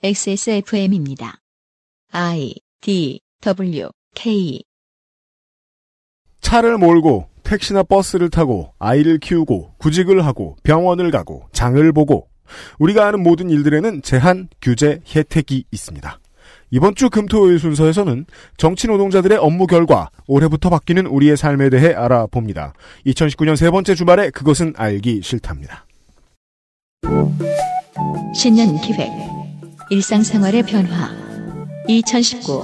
XSFM입니다. I D W K 차를 몰고 택시나 버스를 타고 아이를 키우고 구직을 하고 병원을 가고 장을 보고 우리가 아는 모든 일들에는 제한, 규제, 혜택이 있습니다. 이번 주 금토요일 순서에서는 정치 노동자들의 업무 결과 올해부터 바뀌는 우리의 삶에 대해 알아봅니다. 2019년 세 번째 주말에 그것은 알기 싫답니다. 신년 기획 일상생활의 변화 2019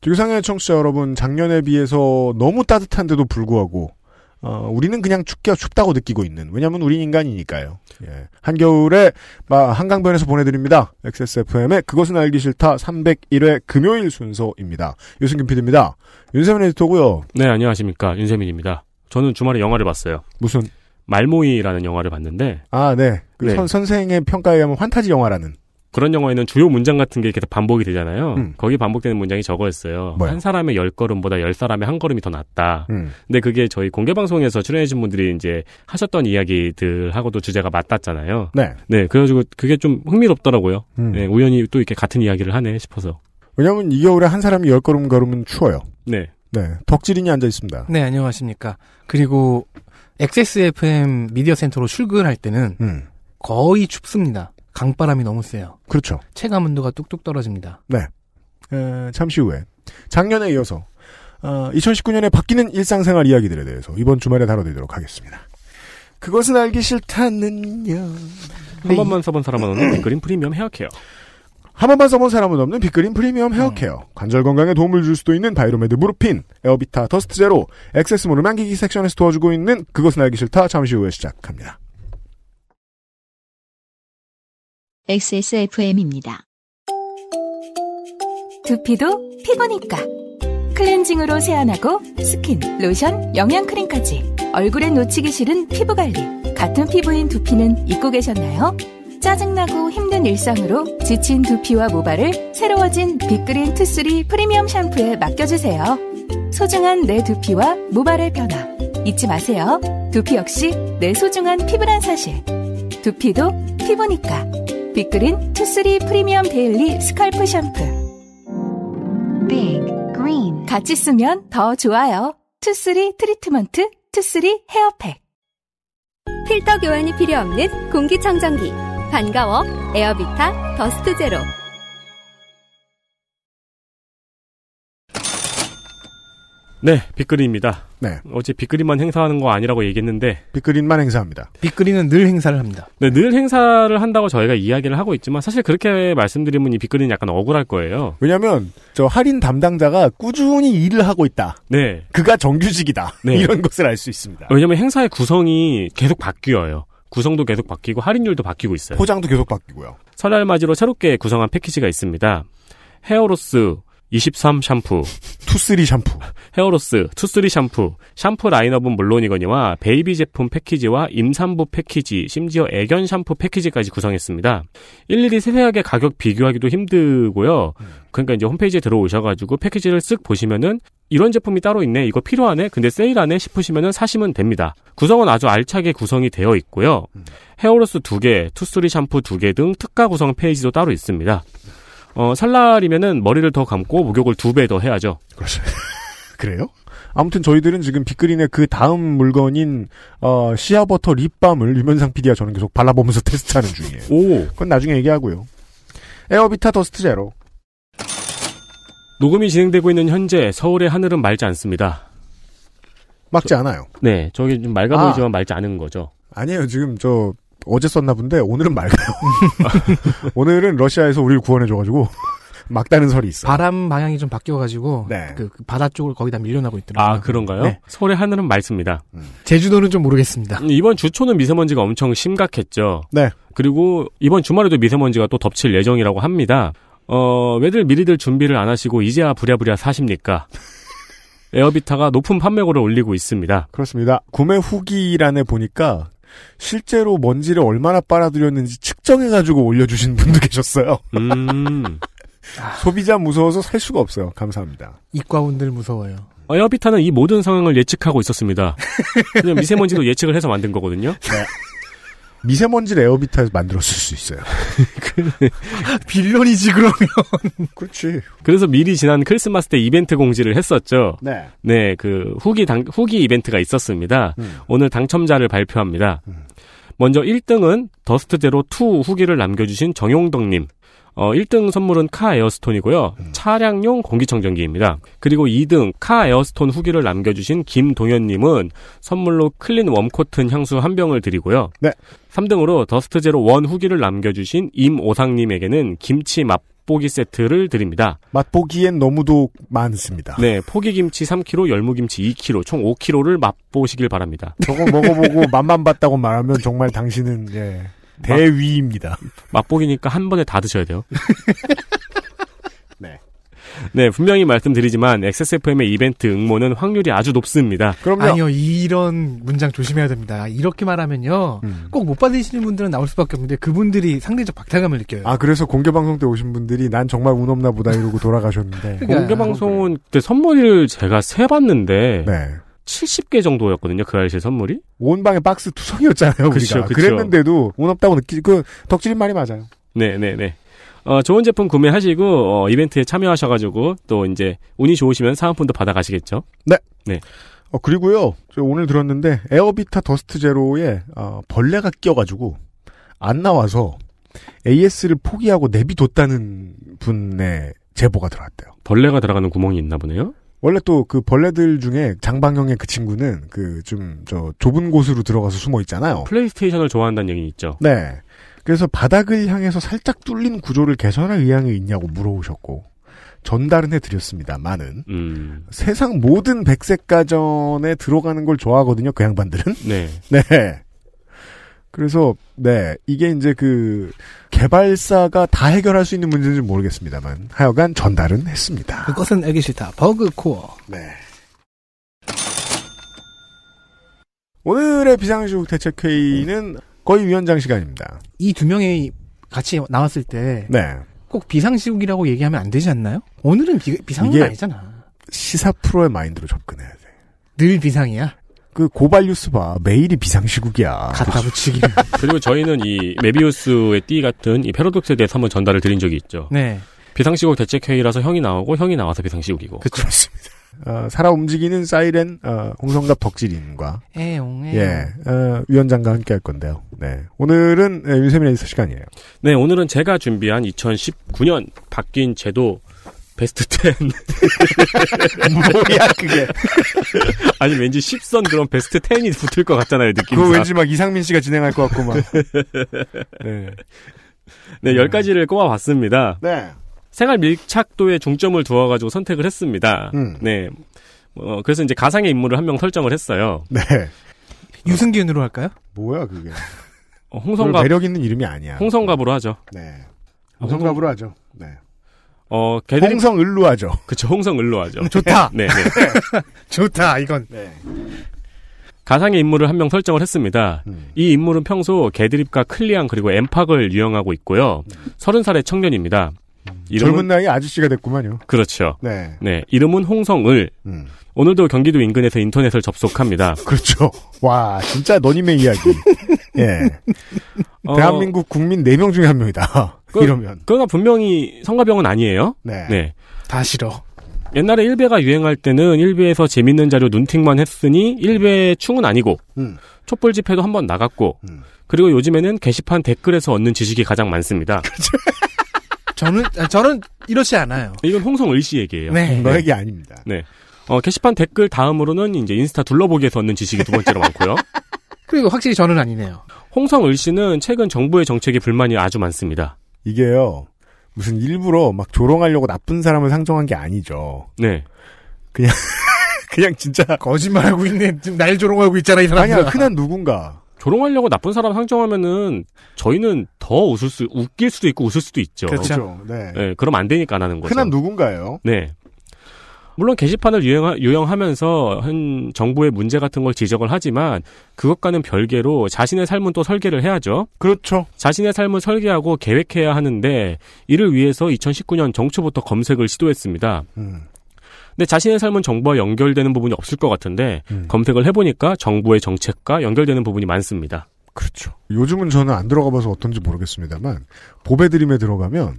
지구상의 청취자 여러분 작년에 비해서 너무 따뜻한데도 불구하고 어, 우리는 그냥 춥게 춥다고 느끼고 있는 왜냐하면 우린 인간이니까요. 예. 한겨울에 한강변에서 보내드립니다. XSFM의 그것은 알기 싫다 301회 금요일 순서입니다. 유승균 PD입니다. 윤세민 에디터고요. 네 안녕하십니까 윤세민입니다. 저는 주말에 영화를 봤어요. 무슨 말모이라는 영화를 봤는데 아, 네. 그 네. 선, 선생의 평가에 의하면 환타지 영화라는 그런 영화에는 주요 문장 같은 게 이렇게 반복이 되잖아요. 음. 거기 반복되는 문장이 저거였어요. 뭐야? 한 사람의 열 걸음보다 열 사람의 한 걸음이 더 낫다. 음. 근데 그게 저희 공개 방송에서 출연해주신 분들이 이제 하셨던 이야기들하고도 주제가 맞닿잖아요. 네. 네. 그래가지고 그게 좀 흥미롭더라고요. 음. 네, 우연히 또 이렇게 같은 이야기를 하네 싶어서. 왜냐면 이 겨울에 한 사람이 열 걸음 걸으면 추워요. 네. 네. 덕질인이 앉아 있습니다. 네, 안녕하십니까. 그리고 XSFM 미디어 센터로 출근할 때는 음. 거의 춥습니다. 강바람이 너무 세요. 그렇죠. 체감 온도가 뚝뚝 떨어집니다. 네. 에, 어, 잠시 후에 작년에 이어서 어, 2019년에 바뀌는 일상생활 이야기들에 대해서 이번 주말에 다뤄드리도록 하겠습니다. 그것은 알기 싫다는요. 한 번만 써본 사람은 오늘 그린 프리미엄 해약해요. 한 번만 써본 사람은 없는 빅그린 프리미엄 헤어케어, 음. 관절 건강에 도움을 줄 수도 있는 바이로메드 무르핀, 에어비타 더스트 제로, 액세스몰을 만기기 섹션에서 도와주고 있는 그것은 알기 싫다 잠시 후에 시작합니다. XSFM입니다. 두피도 피부니까 클렌징으로 세안하고 스킨, 로션, 영양크림까지 얼굴에 놓치기 싫은 피부관리 같은 피부인 두피는 잊고 계셨나요? 짜증나고 힘든 일상으로 지친 두피와 모발을 새로워진 빅그린 투쓰리 프리미엄 샴푸에 맡겨주세요. 소중한 내 두피와 모발의 변화 잊지 마세요. 두피 역시 내 소중한 피부란 사실. 두피도 피부니까 빅그린 투쓰리 프리미엄 데일리 스컬프 샴푸. 빅 그린 같이 쓰면 더 좋아요. 투쓰리 트리트먼트 투쓰리 헤어팩. 필터 교환이 필요 없는 공기청정기. 반가워 에어비타 더스트 제로 네, 빅그린입니다. 네. 어제 빅그린만 행사하는 거 아니라고 얘기했는데 빅그린만 행사합니다. 빅그린은 늘 행사를 합니다. 네, 늘 행사를 한다고 저희가 이야기를 하고 있지만 사실 그렇게 말씀드리면 이 빅그린이 약간 억울할 거예요. 왜냐하면 저 할인 담당자가 꾸준히 일을 하고 있다. 네, 그가 정규직이다. 네. 이런 것을 알 수 있습니다. 왜냐면 행사의 구성이 계속 바뀌어요. 구성도 계속 바뀌고 할인율도 바뀌고 있어요. 포장도 계속 바뀌고요. 설날 맞이로 새롭게 구성한 패키지가 있습니다. 헤어로스, 23 샴푸, 투쓰리 샴푸, 헤어로스, 투쓰리 샴푸, 샴푸 라인업은 물론이거니와 베이비 제품 패키지와 임산부 패키지, 심지어 애견 샴푸 패키지까지 구성했습니다. 일일이 세세하게 가격 비교하기도 힘들고요. 그러니까 이제 홈페이지에 들어오셔가지고 패키지를 쓱 보시면은 이런 제품이 따로 있네, 이거 필요하네, 근데 세일하네 싶으시면은 사시면 됩니다. 구성은 아주 알차게 구성이 되어 있고요. 헤어로스 2개, 투쓰리 샴푸 2개 등 특가 구성 페이지도 따로 있습니다. 어, 살날이면은 머리를 더 감고 목욕을 두 배 더 해야죠. 그렇습니다. 그래요? 아무튼 저희들은 지금 빅그린의 그 다음 물건인 어, 시아버터 립밤을 유면상 PD와 저는 계속 발라보면서 테스트하는 중이에요. 오. 그건 나중에 얘기하고요. 에어비타 더스트 제로. 녹음이 진행되고 있는 현재 서울의 하늘은 맑지 않습니다. 맑지 않아요. 네, 저기 좀 맑아 아. 보이지만 아. 맑지 않은 거죠. 아니에요. 지금 저 어제 썼나 본데 오늘은 맑아요. 오늘은 러시아에서 우리를 구원해줘가지고 막다는 설이 있어. 바람 방향이 좀 바뀌어가지고 네. 그, 그 바다 쪽을 거의 다 밀려나고 있더라고요. 아 그런가요? 네. 서울의 하늘은 맑습니다. 음. 제주도는 좀 모르겠습니다. 음, 이번 주 초는 미세먼지가 엄청 심각했죠. 네. 그리고 이번 주말에도 미세먼지가 또 덮칠 예정이라고 합니다. 어 왜들 미리들 준비를 안 하시고 이제야 부랴부랴 사십니까? 에어비타가 높은 판매고를 올리고 있습니다. 그렇습니다. 구매 후기란에 보니까 실제로 먼지를 얼마나 빨아들였는지 측정해가지고 올려주신 분도 계셨어요. 음. 소비자 무서워서 살 수가 없어요. 감사합니다. 이과원들 무서워요. 에어비타는 이 모든 상황을 예측하고 있었습니다. 미세먼지도 예측을 해서 만든 거거든요. 네. 미세먼지를 에어비타에서 만들었을 수 있어요. 그, 빌런이지 그러면. 그렇지. 그래서 미리 지난 크리스마스 때 이벤트 공지를 했었죠. 네. 네, 그 후기 당 후기 이벤트가 있었습니다. 음. 오늘 당첨자를 발표합니다. 음. 먼저 1등은 더스트 제로 2 후기를 남겨주신 정용덕님. 어, 1등 선물은 카 에어스톤이고요. 음. 차량용 공기청정기입니다. 그리고 2등 카 에어스톤 후기를 남겨주신 김동현님은 선물로 클린 웜코튼 향수 한 병을 드리고요. 네. 3등으로 더스트 제로 원 후기를 남겨주신 임오상님에게는 김치 맛 맛보기 세트를 드립니다. 맛보기엔 너무도 많습니다. 네, 포기김치 3kg, 열무김치 2kg, 총 5kg를 맛보시길 바랍니다. 저거 먹어보고 맛만 봤다고 말하면 정말 당신은 예. 대위입니다. 맛보기니까한 번에 다 드셔야 돼요. 네. 네, 분명히 말씀드리지만 XSFM의 이벤트 응모는 확률이 아주 높습니다. 그럼요. 아니요, 이런 문장 조심해야 됩니다. 이렇게 말하면요, 음. 꼭못 받으시는 분들은 나올 수밖에 없는데 그분들이 상대적 박탈감을 느껴요. 아, 그래서 공개 방송 때 오신 분들이 난 정말 운 없나 보다 이러고 돌아가셨는데. 그러니까, 공개 방송은 그때 선물을 제가 세 봤는데. 네. 70개 정도였거든요. 그 아이씨의 선물이. 온 방에 박스 투성이었잖아요. 그쵸, 우그랬는데도온 없다고 느끼 그 덕질인 말이 맞아요. 네, 네, 네. 어, 좋은 제품 구매하시고 어, 이벤트에 참여하셔가지고 또 이제 운이 좋으시면 사은품도 받아가시겠죠. 네. 네. 어, 그리고요. 오늘 들었는데 에어비타 더스트 제로에 어, 벌레가 끼어가지고 안 나와서 AS를 포기하고 내비뒀다는 분의 제보가 들어왔대요. 벌레가 들어가는 구멍이 있나 보네요. 원래 또 그 벌레들 중에 장방형의 그 친구는 그 좀 저 좁은 곳으로 들어가서 숨어 있잖아요. 플레이스테이션을 좋아한다는 얘기 있죠. 네. 그래서 바닥을 향해서 살짝 뚫린 구조를 개선할 의향이 있냐고 물어오셨고 전달은 해드렸습니다. 많은 음. 세상 모든 백색 가전에 들어가는 걸 좋아하거든요. 그 양반들은. 네. 네. 그래서 네 이게 이제 그 개발사가 다 해결할 수 있는 문제인지 모르겠습니다만 하여간 전달은 했습니다. 그것은 알기 싫다. 버그 코어. 네. 오늘의 비상시국 대책회의는 거의 위원장 시간입니다. 이 두 명이 같이 나왔을 때. 네. 꼭 비상시국이라고 얘기하면 안 되지 않나요? 오늘은 비, 비상은 아니잖아. 시사 프로의 마인드로 접근해야 돼. 늘 비상이야? 그 고발 뉴스 봐. 매일이 비상시국이야. 갖다 그렇죠? 붙이기. 그리고 저희는 이 메비우스의 띠 같은 이 패러독스에 대해서 한번 전달을 드린 적이 있죠. 네. 비상시국 대책회의라서 형이 나오고 형이 나와서 비상시국이고. 그렇습니다. 어, 살아 움직이는 사이렌 어, 홍성갑 덕질인과 에용, 예, 에용. 예 어, 위원장과 함께 할 건데요. 네 오늘은 네, 윤세민 에디터 시간이에요. 네 오늘은 제가 준비한 2019년 바뀐 제도 베스트 10. 뭐야, 그게. 아니, 왠지 10선 그런 베스트 10이 붙을 것 같잖아요, 느낌이. 그거 왠지 막 이상민 씨가 진행할 것 같고, 막. 네. 네, 0 음. 가지를 꼽아봤습니다. 네. 생활 밀착도에 중점을 두어가지고 선택을 했습니다. 음. 네. 어, 그래서 이제 가상의 인물을 한 명 설정을 했어요. 네. 유승균으로 할까요? 뭐야, 그게. 어, 홍성갑. 매력 있는 이름이 아니야. 홍성갑으로 하죠. 네. 홍성갑으로 하죠. 네. 어, 개드립... 홍성 을루아죠 그쵸, 홍성 을루아죠 좋다. 네, 네. 좋다, 이건. 네. 가상의 인물을 한 명 설정을 했습니다. 음. 이 인물은 평소 개드립과 클리앙 그리고 엠팍을 유형하고 있고요. 3 0 살의 청년입니다. 음. 이름은... 젊은 나이 아저씨가 됐구만요. 그렇죠. 네. 네. 이름은 홍성을. 음. 오늘도 경기도 인근에서 인터넷을 접속합니다. 그렇죠. 와, 진짜 너님의 이야기. 예. 어, 대한민국 국민 4명 중에 한 명이다. 그, 이러면. 그러나 분명히 성가병은 아니에요. 네. 네. 다 싫어. 옛날에 일베가 유행할 때는 일베에서 재밌는 자료 눈팅만 했으니 일베 충은 아니고 음. 촛불 집회도 한번 나갔고 음. 그리고 요즘에는 게시판 댓글에서 얻는 지식이 가장 많습니다. 저는 아, 저는 이렇지 않아요. 이건 홍성의씨 얘기예요. 네, 너 음, 뭐 네. 얘기 아닙니다. 네, 어, 게시판 댓글 다음으로는 이제 인스타 둘러보기에서 얻는 지식이 두 번째로 많고요. 그리고 확실히 저는 아니네요. 홍성을 씨는 최근 정부의 정책에 불만이 아주 많습니다. 이게요. 무슨 일부러 막 조롱하려고 나쁜 사람을 상정한 게 아니죠. 네. 그냥 그냥 진짜 거짓말하고 있네. 지금 날 조롱하고 있잖아 이 사람. 아니야 흔한 누군가. 조롱하려고 나쁜 사람 상정하면은 저희는 더 웃을 수 웃길 수도 있고 웃을 수도 있죠. 그렇죠. 네. 네 그럼 안 되니까 나는 거죠. 흔한 누군가예요. 네. 물론 게시판을 유행하유하 면서한 정부의 문제 같은 걸 지적을 하지만 그것과는 별개로 자신의 삶은 또 설계를 해야죠. 그렇죠. 자신의 삶을 설계하고 계획해야 하는데 이를 위해서 2019년 정초부터 검색을 시도했습니다. 음. 근데 자신의 삶은 정부와 연결되는 부분이 없을 것 같은데 음. 검색을 해보니까 정부의 정책과 연결되는 부분이 많습니다. 그렇죠. 요즘은 저는 안 들어가봐서 어떤지 모르겠습니다만 보배드림에 들어가면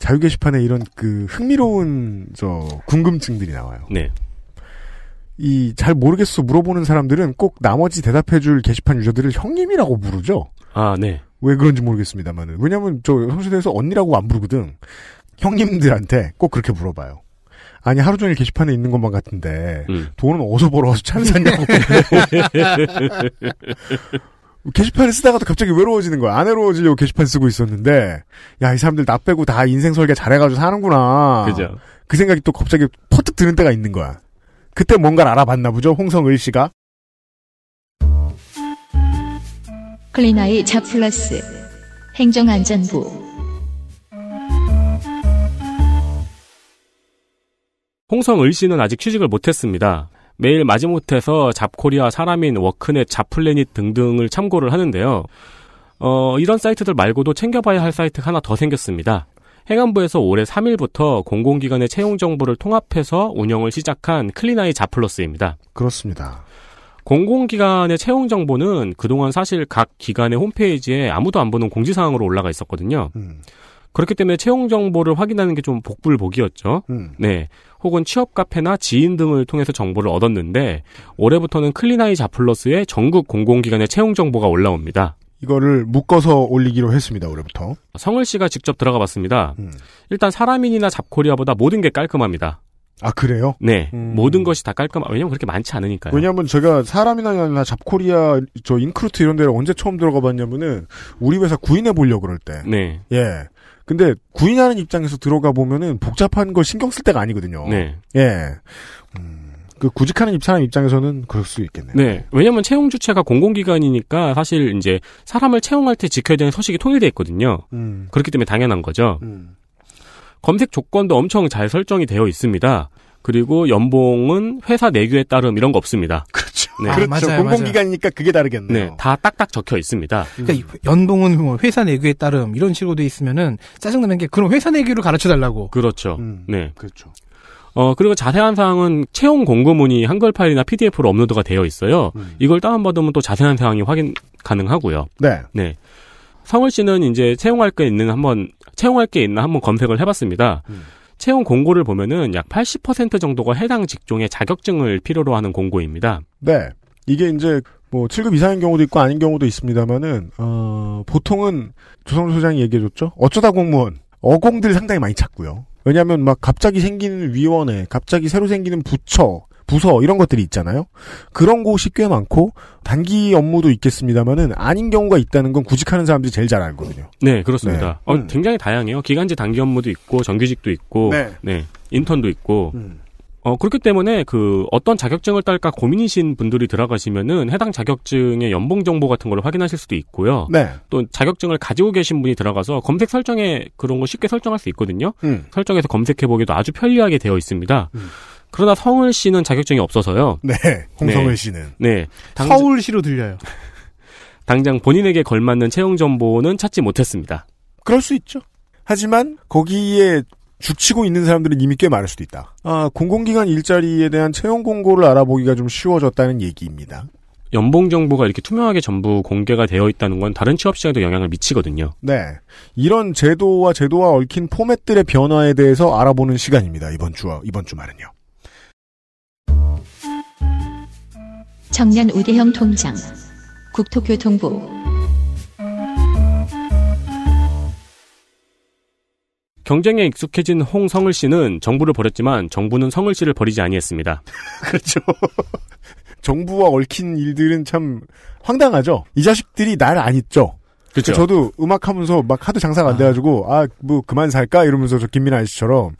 자유 게시판에 이런 그 흥미로운 저 궁금증들이 나와요. 네. 이 잘 모르겠어 물어보는 사람들은 꼭 나머지 대답해줄 게시판 유저들을 형님이라고 부르죠. 아, 네. 왜 그런지 모르겠습니다만은 왜냐하면 저 성수대에서 언니라고 안 부르거든. 형님들한테 꼭 그렇게 물어봐요. 아니 하루 종일 게시판에 있는 것만 같은데 음. 돈은 어디서 벌어와서 찬사냐고 게시판을 쓰다가도 갑자기 외로워지는 거야. 안 외로워지려고 게시판 쓰고 있었는데, 야, 이 사람들 나 빼고 다 인생 설계 잘해가지고 사는구나. 그죠. 그 생각이 또 갑자기 퍼뜩 드는 때가 있는 거야. 그때 뭔가를 알아봤나 보죠, 홍성을 씨가. 클리나의 자플러스 행정안전부 홍성을 씨는 아직 취직을 못했습니다. 매일 마지못해서 잡코리아, 사람인, 워크넷, 잡플래닛 등등을 참고를 하는데요. 어, 이런 사이트들 말고도 챙겨봐야 할 사이트가 하나 더 생겼습니다. 행안부에서 올해 3일부터 공공기관의 채용 정보를 통합해서 운영을 시작한 클린아이 잡플러스입니다 그렇습니다. 공공기관의 채용 정보는 그동안 사실 각 기관의 홈페이지에 아무도 안 보는 공지사항으로 올라가 있었거든요. 음. 그렇기 때문에 채용 정보를 확인하는 게 좀 복불복이었죠. 음. 네. 혹은 취업 카페나 지인 등을 통해서 정보를 얻었는데 올해부터는 클린아이 자플러스에 전국 공공기관의 채용 정보가 올라옵니다. 이거를 묶어서 올리기로 했습니다. 올해부터. 성을 씨가 직접 들어가 봤습니다. 음. 일단 사람인이나 잡코리아보다 모든 게 깔끔합니다. 아 그래요? 네 음. 모든 것이 다 깔끔. 왜냐면 그렇게 많지 않으니까요. 왜냐면 제가 사람이나 잡코리아 저 인크루트 이런 데를 언제 처음 들어가봤냐면은 우리 회사 구인해 보려 고 그럴 때. 네. 예. 근데 구인하는 입장에서 들어가 보면은 복잡한 걸 신경 쓸 때가 아니거든요. 네. 예. 음, 그 구직하는 사람 입장에서는 그럴 수 있겠네요. 네. 왜냐면 채용 주체가 공공기관이니까 사실 이제 사람을 채용할 때 지켜야 되는 서식이 통일돼 있거든요. 음. 그렇기 때문에 당연한 거죠. 음. 검색 조건도 엄청 잘 설정이 되어 있습니다. 그리고 연봉은 회사 내규에 따름 이런 거 없습니다. 그렇죠. 네. 아, 그렇죠. 맞아요, 공공기관이니까 맞아요. 그게 다르겠네요. 네, 다 딱딱 적혀 있습니다. 그러니까 음. 연봉은 뭐 회사 내규에 따름 이런 식으로 돼 있으면은 짜증나는 게 그럼 회사 내규를 가르쳐 달라고. 그렇죠. 음, 네, 그렇죠. 어, 그리고 자세한 사항은 채용 공고문이 한글 파일이나 PDF로 업로드가 되어 있어요. 음. 이걸 다운받으면 또 자세한 사항이 확인 가능하고요. 네. 네. 성울 씨는 이제 채용할 게 있는 한번 채용할 게 있나 한번 검색을 해봤습니다. 음. 채용 공고를 보면은 약 80% 정도가 해당 직종의 자격증을 필요로 하는 공고입니다. 네. 이게 이제 뭐 7급 이상인 경우도 있고 아닌 경우도 있습니다만은 어, 보통은 조성 소장이 얘기해 줬죠. 어쩌다 공무원 어공들 상당히 많이 찾고요. 왜냐하면 막 갑자기 생기는 위원회, 갑자기 새로 생기는 부처, 부서 이런 것들이 있잖아요. 그런 곳이 꽤 많고 단기 업무도 있겠습니다만은 아닌 경우가 있다는 건 구직하는 사람들이 제일 잘 알거든요. 네, 그렇습니다. 네. 어, 음. 굉장히 다양해요. 기간제 단기 업무도 있고 정규직도 있고 네, 네 인턴도 있고. 음. 어, 그렇기 때문에 그 어떤 자격증을 딸까 고민이신 분들이 들어가시면은 해당 자격증의 연봉 정보 같은 걸 확인하실 수도 있고요. 네. 또 자격증을 가지고 계신 분이 들어가서 검색 설정에 그런 거 쉽게 설정할 수 있거든요. 음. 설정에서 검색해 보기도 아주 편리하게 되어 있습니다. 음. 그러나 성을 씨는 자격증이 없어서요. 네. 홍성을 네. 씨는. 네. 당 서울시로 들려요. 당장 본인에게 걸맞는 채용 정보는 찾지 못했습니다. 그럴 수 있죠. 하지만 거기에 죽치고 있는 사람들은 이미 꽤 많을 수도 있다. 아, 공공기관 일자리에 대한 채용 공고를 알아보기가 좀 쉬워졌다는 얘기입니다. 연봉 정보가 이렇게 투명하게 전부 공개가 되어 있다는 건 다른 취업 시장에도 영향을 미치거든요. 네. 이런 제도와 제도와 얽힌 포맷들의 변화에 대해서 알아보는 시간입니다. 이번 주 이번 주말은요. 청년 우대형 통장 국토교통부 경쟁에 익숙해진 홍성을 씨는 정부를 버렸지만 정부는 성을 씨를 버리지 아니했습니다. 그렇죠. 정부와 얽힌 일들은 참 황당하죠. 이 자식들이 날 안 잊죠. 그렇죠. 저도 음악 하면서 막 하도 장사가 안 아. 돼가지고 아뭐 그만 살까 이러면서 저 김민아 씨처럼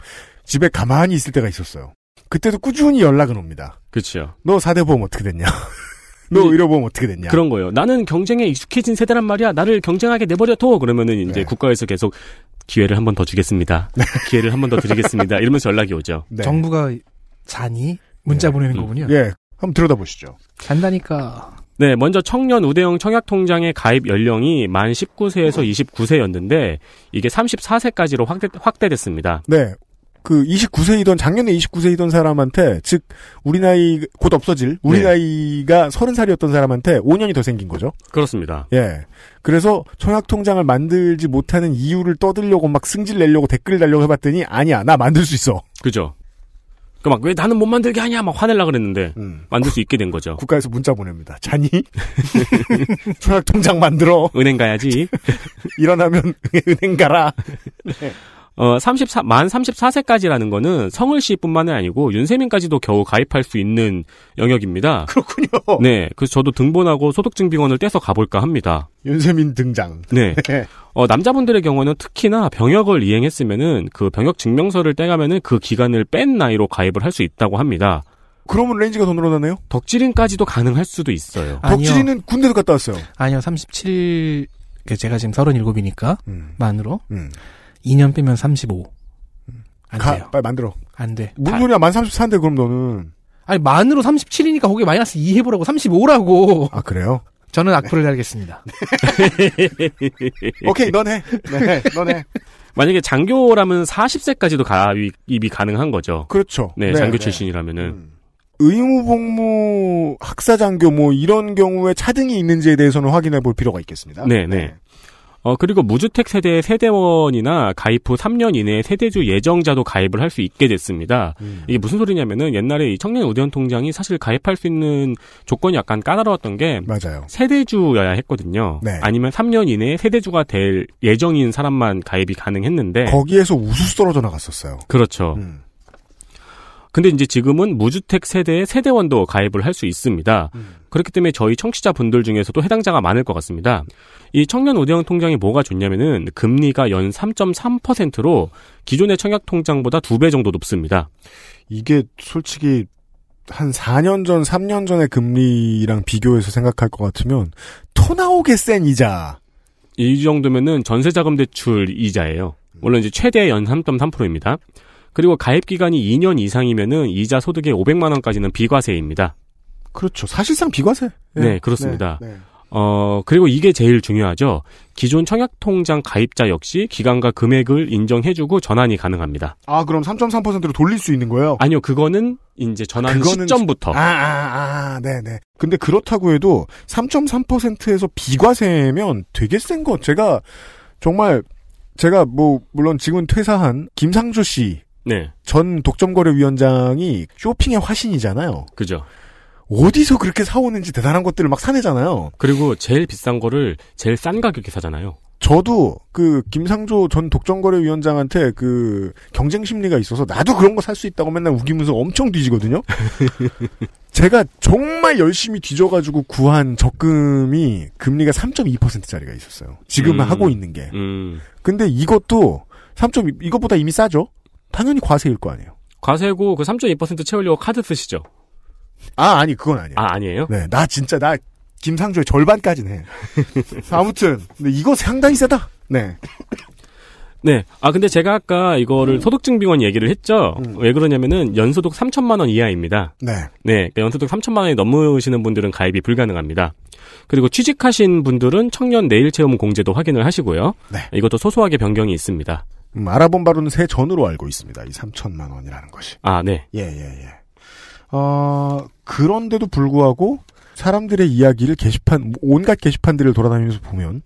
집에 가만히 있을 때가 있었어요. 그때도 꾸준히 연락은 옵니다. 그렇죠. 너 4대 보험 어떻게 됐냐? 너 그 의료 보험 어떻게 됐냐? 그런 거예요. 나는 경쟁에 익숙해진 세대란 말이야. 나를 경쟁하게 내버려 둬. 그러면은 이제 네. 국가에서 계속 기회를 한번 더 주겠습니다. 네. 기회를 한번 더 드리겠습니다. 이러면서 연락이 오죠. 네. 정부가 잔이 문자 예. 보내는 음. 거군요. 예. 한번 들여다보시죠. 간다니까. 네, 먼저 청년 우대형 청약통장의 가입 연령이 만 19세에서 29세였는데 이게 34세까지로 확대, 확대됐습니다. 네, 그 29세이던 작년에 29세이던 사람한테 즉 우리 나이 곧 없어질 우리 네. 나이가 30살이었던 사람한테 5년이 더 생긴 거죠. 그렇습니다. 예. 그래서 청약 통장을 만들지 못하는 이유를 떠들려고 막 승질 내려고 댓글 달려고 해 봤더니 아니야. 나 만들 수 있어. 그죠. 그막왜 그러니까 나는 못 만들게 하냐 막 화낼라 그랬는데 음. 만들 수 있게 된 거죠. 국가에서 문자 보냅니다. 자니 청약 통장 만들어. 은행 가야지. 일어나면 은행 가라. 네. 어, 34, 만 34세까지라는 거는 성을 씨뿐만이 아니고 윤세민까지도 겨우 가입할 수 있는 영역입니다. 그렇군요. 네. 그래서 저도 등본하고 소득증빙원을 떼서 가볼까 합니다. 윤세민 등장. 네. 네. 어, 남자분들의 경우는 특히나 병역을 이행했으면은 그 병역 증명서를 떼가면은 그 기간을 뺀 나이로 가입을 할 수 있다고 합니다. 그러면 레인지가 더 늘어나네요? 덕질인까지도 가능할 수도 있어요. 아니요. 덕질인은 군대도 갔다 왔어요. 아니요, 37, 그 제가 지금 37이니까, 음. 만으로. 음. 2년 빼면 35. 안 가, 돼요. 빨리 만들어. 안 돼. 무슨 소리야, 만 34인데, 그럼 너는. 아니, 만으로 37이니까 거기 마이너스 2 해보라고, 35라고. 아, 그래요? 저는 악플을 네. 달겠습니다. 오케이, 넌 해. 네, 넌 해. 만약에 장교라면 40세까지도 가입이 가능한 거죠. 그렇죠. 네, 네 장교 네. 출신이라면은. 음. 의무복무, 학사장교 뭐 이런 경우에 차등이 있는지에 대해서는 확인해 볼 필요가 있겠습니다. 네. 네. 네. 어, 그리고 무주택 세대의 세대원이나 가입 후 3년 이내에 세대주 예정자도 가입을 할 수 있게 됐습니다. 음. 이게 무슨 소리냐면은 옛날에 이 청년 우대원 통장이 사실 가입할 수 있는 조건이 약간 까다로웠던 게 맞아요. 세대주여야 했거든요. 네. 아니면 3년 이내에 세대주가 될 예정인 사람만 가입이 가능했는데 거기에서 우수수 떨어져 나갔었어요. 그렇죠. 음. 근데 이제 지금은 무주택 세대의 세대원도 가입을 할 수 있습니다. 음. 그렇기 때문에 저희 청취자분들 중에서도 해당자가 많을 것 같습니다. 이 청년 우대형 통장이 뭐가 좋냐면은 금리가 연 3.3%로 기존의 청약 통장보다 두 배 정도 높습니다. 이게 솔직히 한 4년 전, 3년 전의 금리랑 비교해서 생각할 것 같으면 토나오게 센 이자. 이 정도면은 전세자금 대출 이자예요. 물론 이제 최대 연 3.3%입니다. 그리고 가입 기간이 2년 이상이면은 이자 소득의 500만 원까지는 비과세입니다. 그렇죠. 사실상 비과세. 네, 네 그렇습니다. 네, 네. 어, 그리고 이게 제일 중요하죠. 기존 청약통장 가입자 역시 기간과 금액을 인정해주고 전환이 가능합니다. 아, 그럼 3.3%로 돌릴 수 있는 거예요? 아니요, 그거는 이제 전환 그거는... 시점부터. 아, 아, 아, 네네. 네. 근데 그렇다고 해도 3.3%에서 비과세면 되게 센 것. 제가 정말, 제가 뭐, 물론 지금 퇴사한 김상조 씨. 네. 전 독점거래위원장이 쇼핑의 화신이잖아요. 그죠. 어디서 그렇게 사오는지 대단한 것들을 막 사내잖아요. 그리고 제일 비싼 거를 제일 싼 가격에 사잖아요. 저도 그 김상조 전 독점거래위원장한테 그 경쟁 심리가 있어서 나도 그런 거 살 수 있다고 맨날 우기면서 엄청 뒤지거든요. 제가 정말 열심히 뒤져가지고 구한 적금이 금리가 3.2%짜리가 있었어요. 지금 음, 하고 있는 게. 음. 근데 이것도 3.2 이것보다 이미 싸죠. 당연히 과세일 거 아니에요. 과세고 그 3.2% 채우려고 카드 쓰시죠. 아 아니 그건 아니에요. 아 아니에요? 네, 나 진짜 나 김상조의 절반까지 해. 아무튼 근데 이거 상당히 세다. 네. 네. 아 근데 제가 아까 이거를 음. 소득증빙원 얘기를 했죠. 음. 왜 그러냐면은 연소득 3천만 원 이하입니다. 네. 네. 그러니까 연소득 3천만 원이 넘으시는 분들은 가입이 불가능합니다. 그리고 취직하신 분들은 청년 내일 채움 공제도 확인을 하시고요. 네. 이것도 소소하게 변경이 있습니다. 음, 알아본 바로는 새 전으로 알고 있습니다. 이 3천만 원이라는 것이. 아, 네. 예, 예, 예. 어, 그런데도 불구하고 사람들의 이야기를 게시판 온갖 게시판들을 돌아다니면서 보면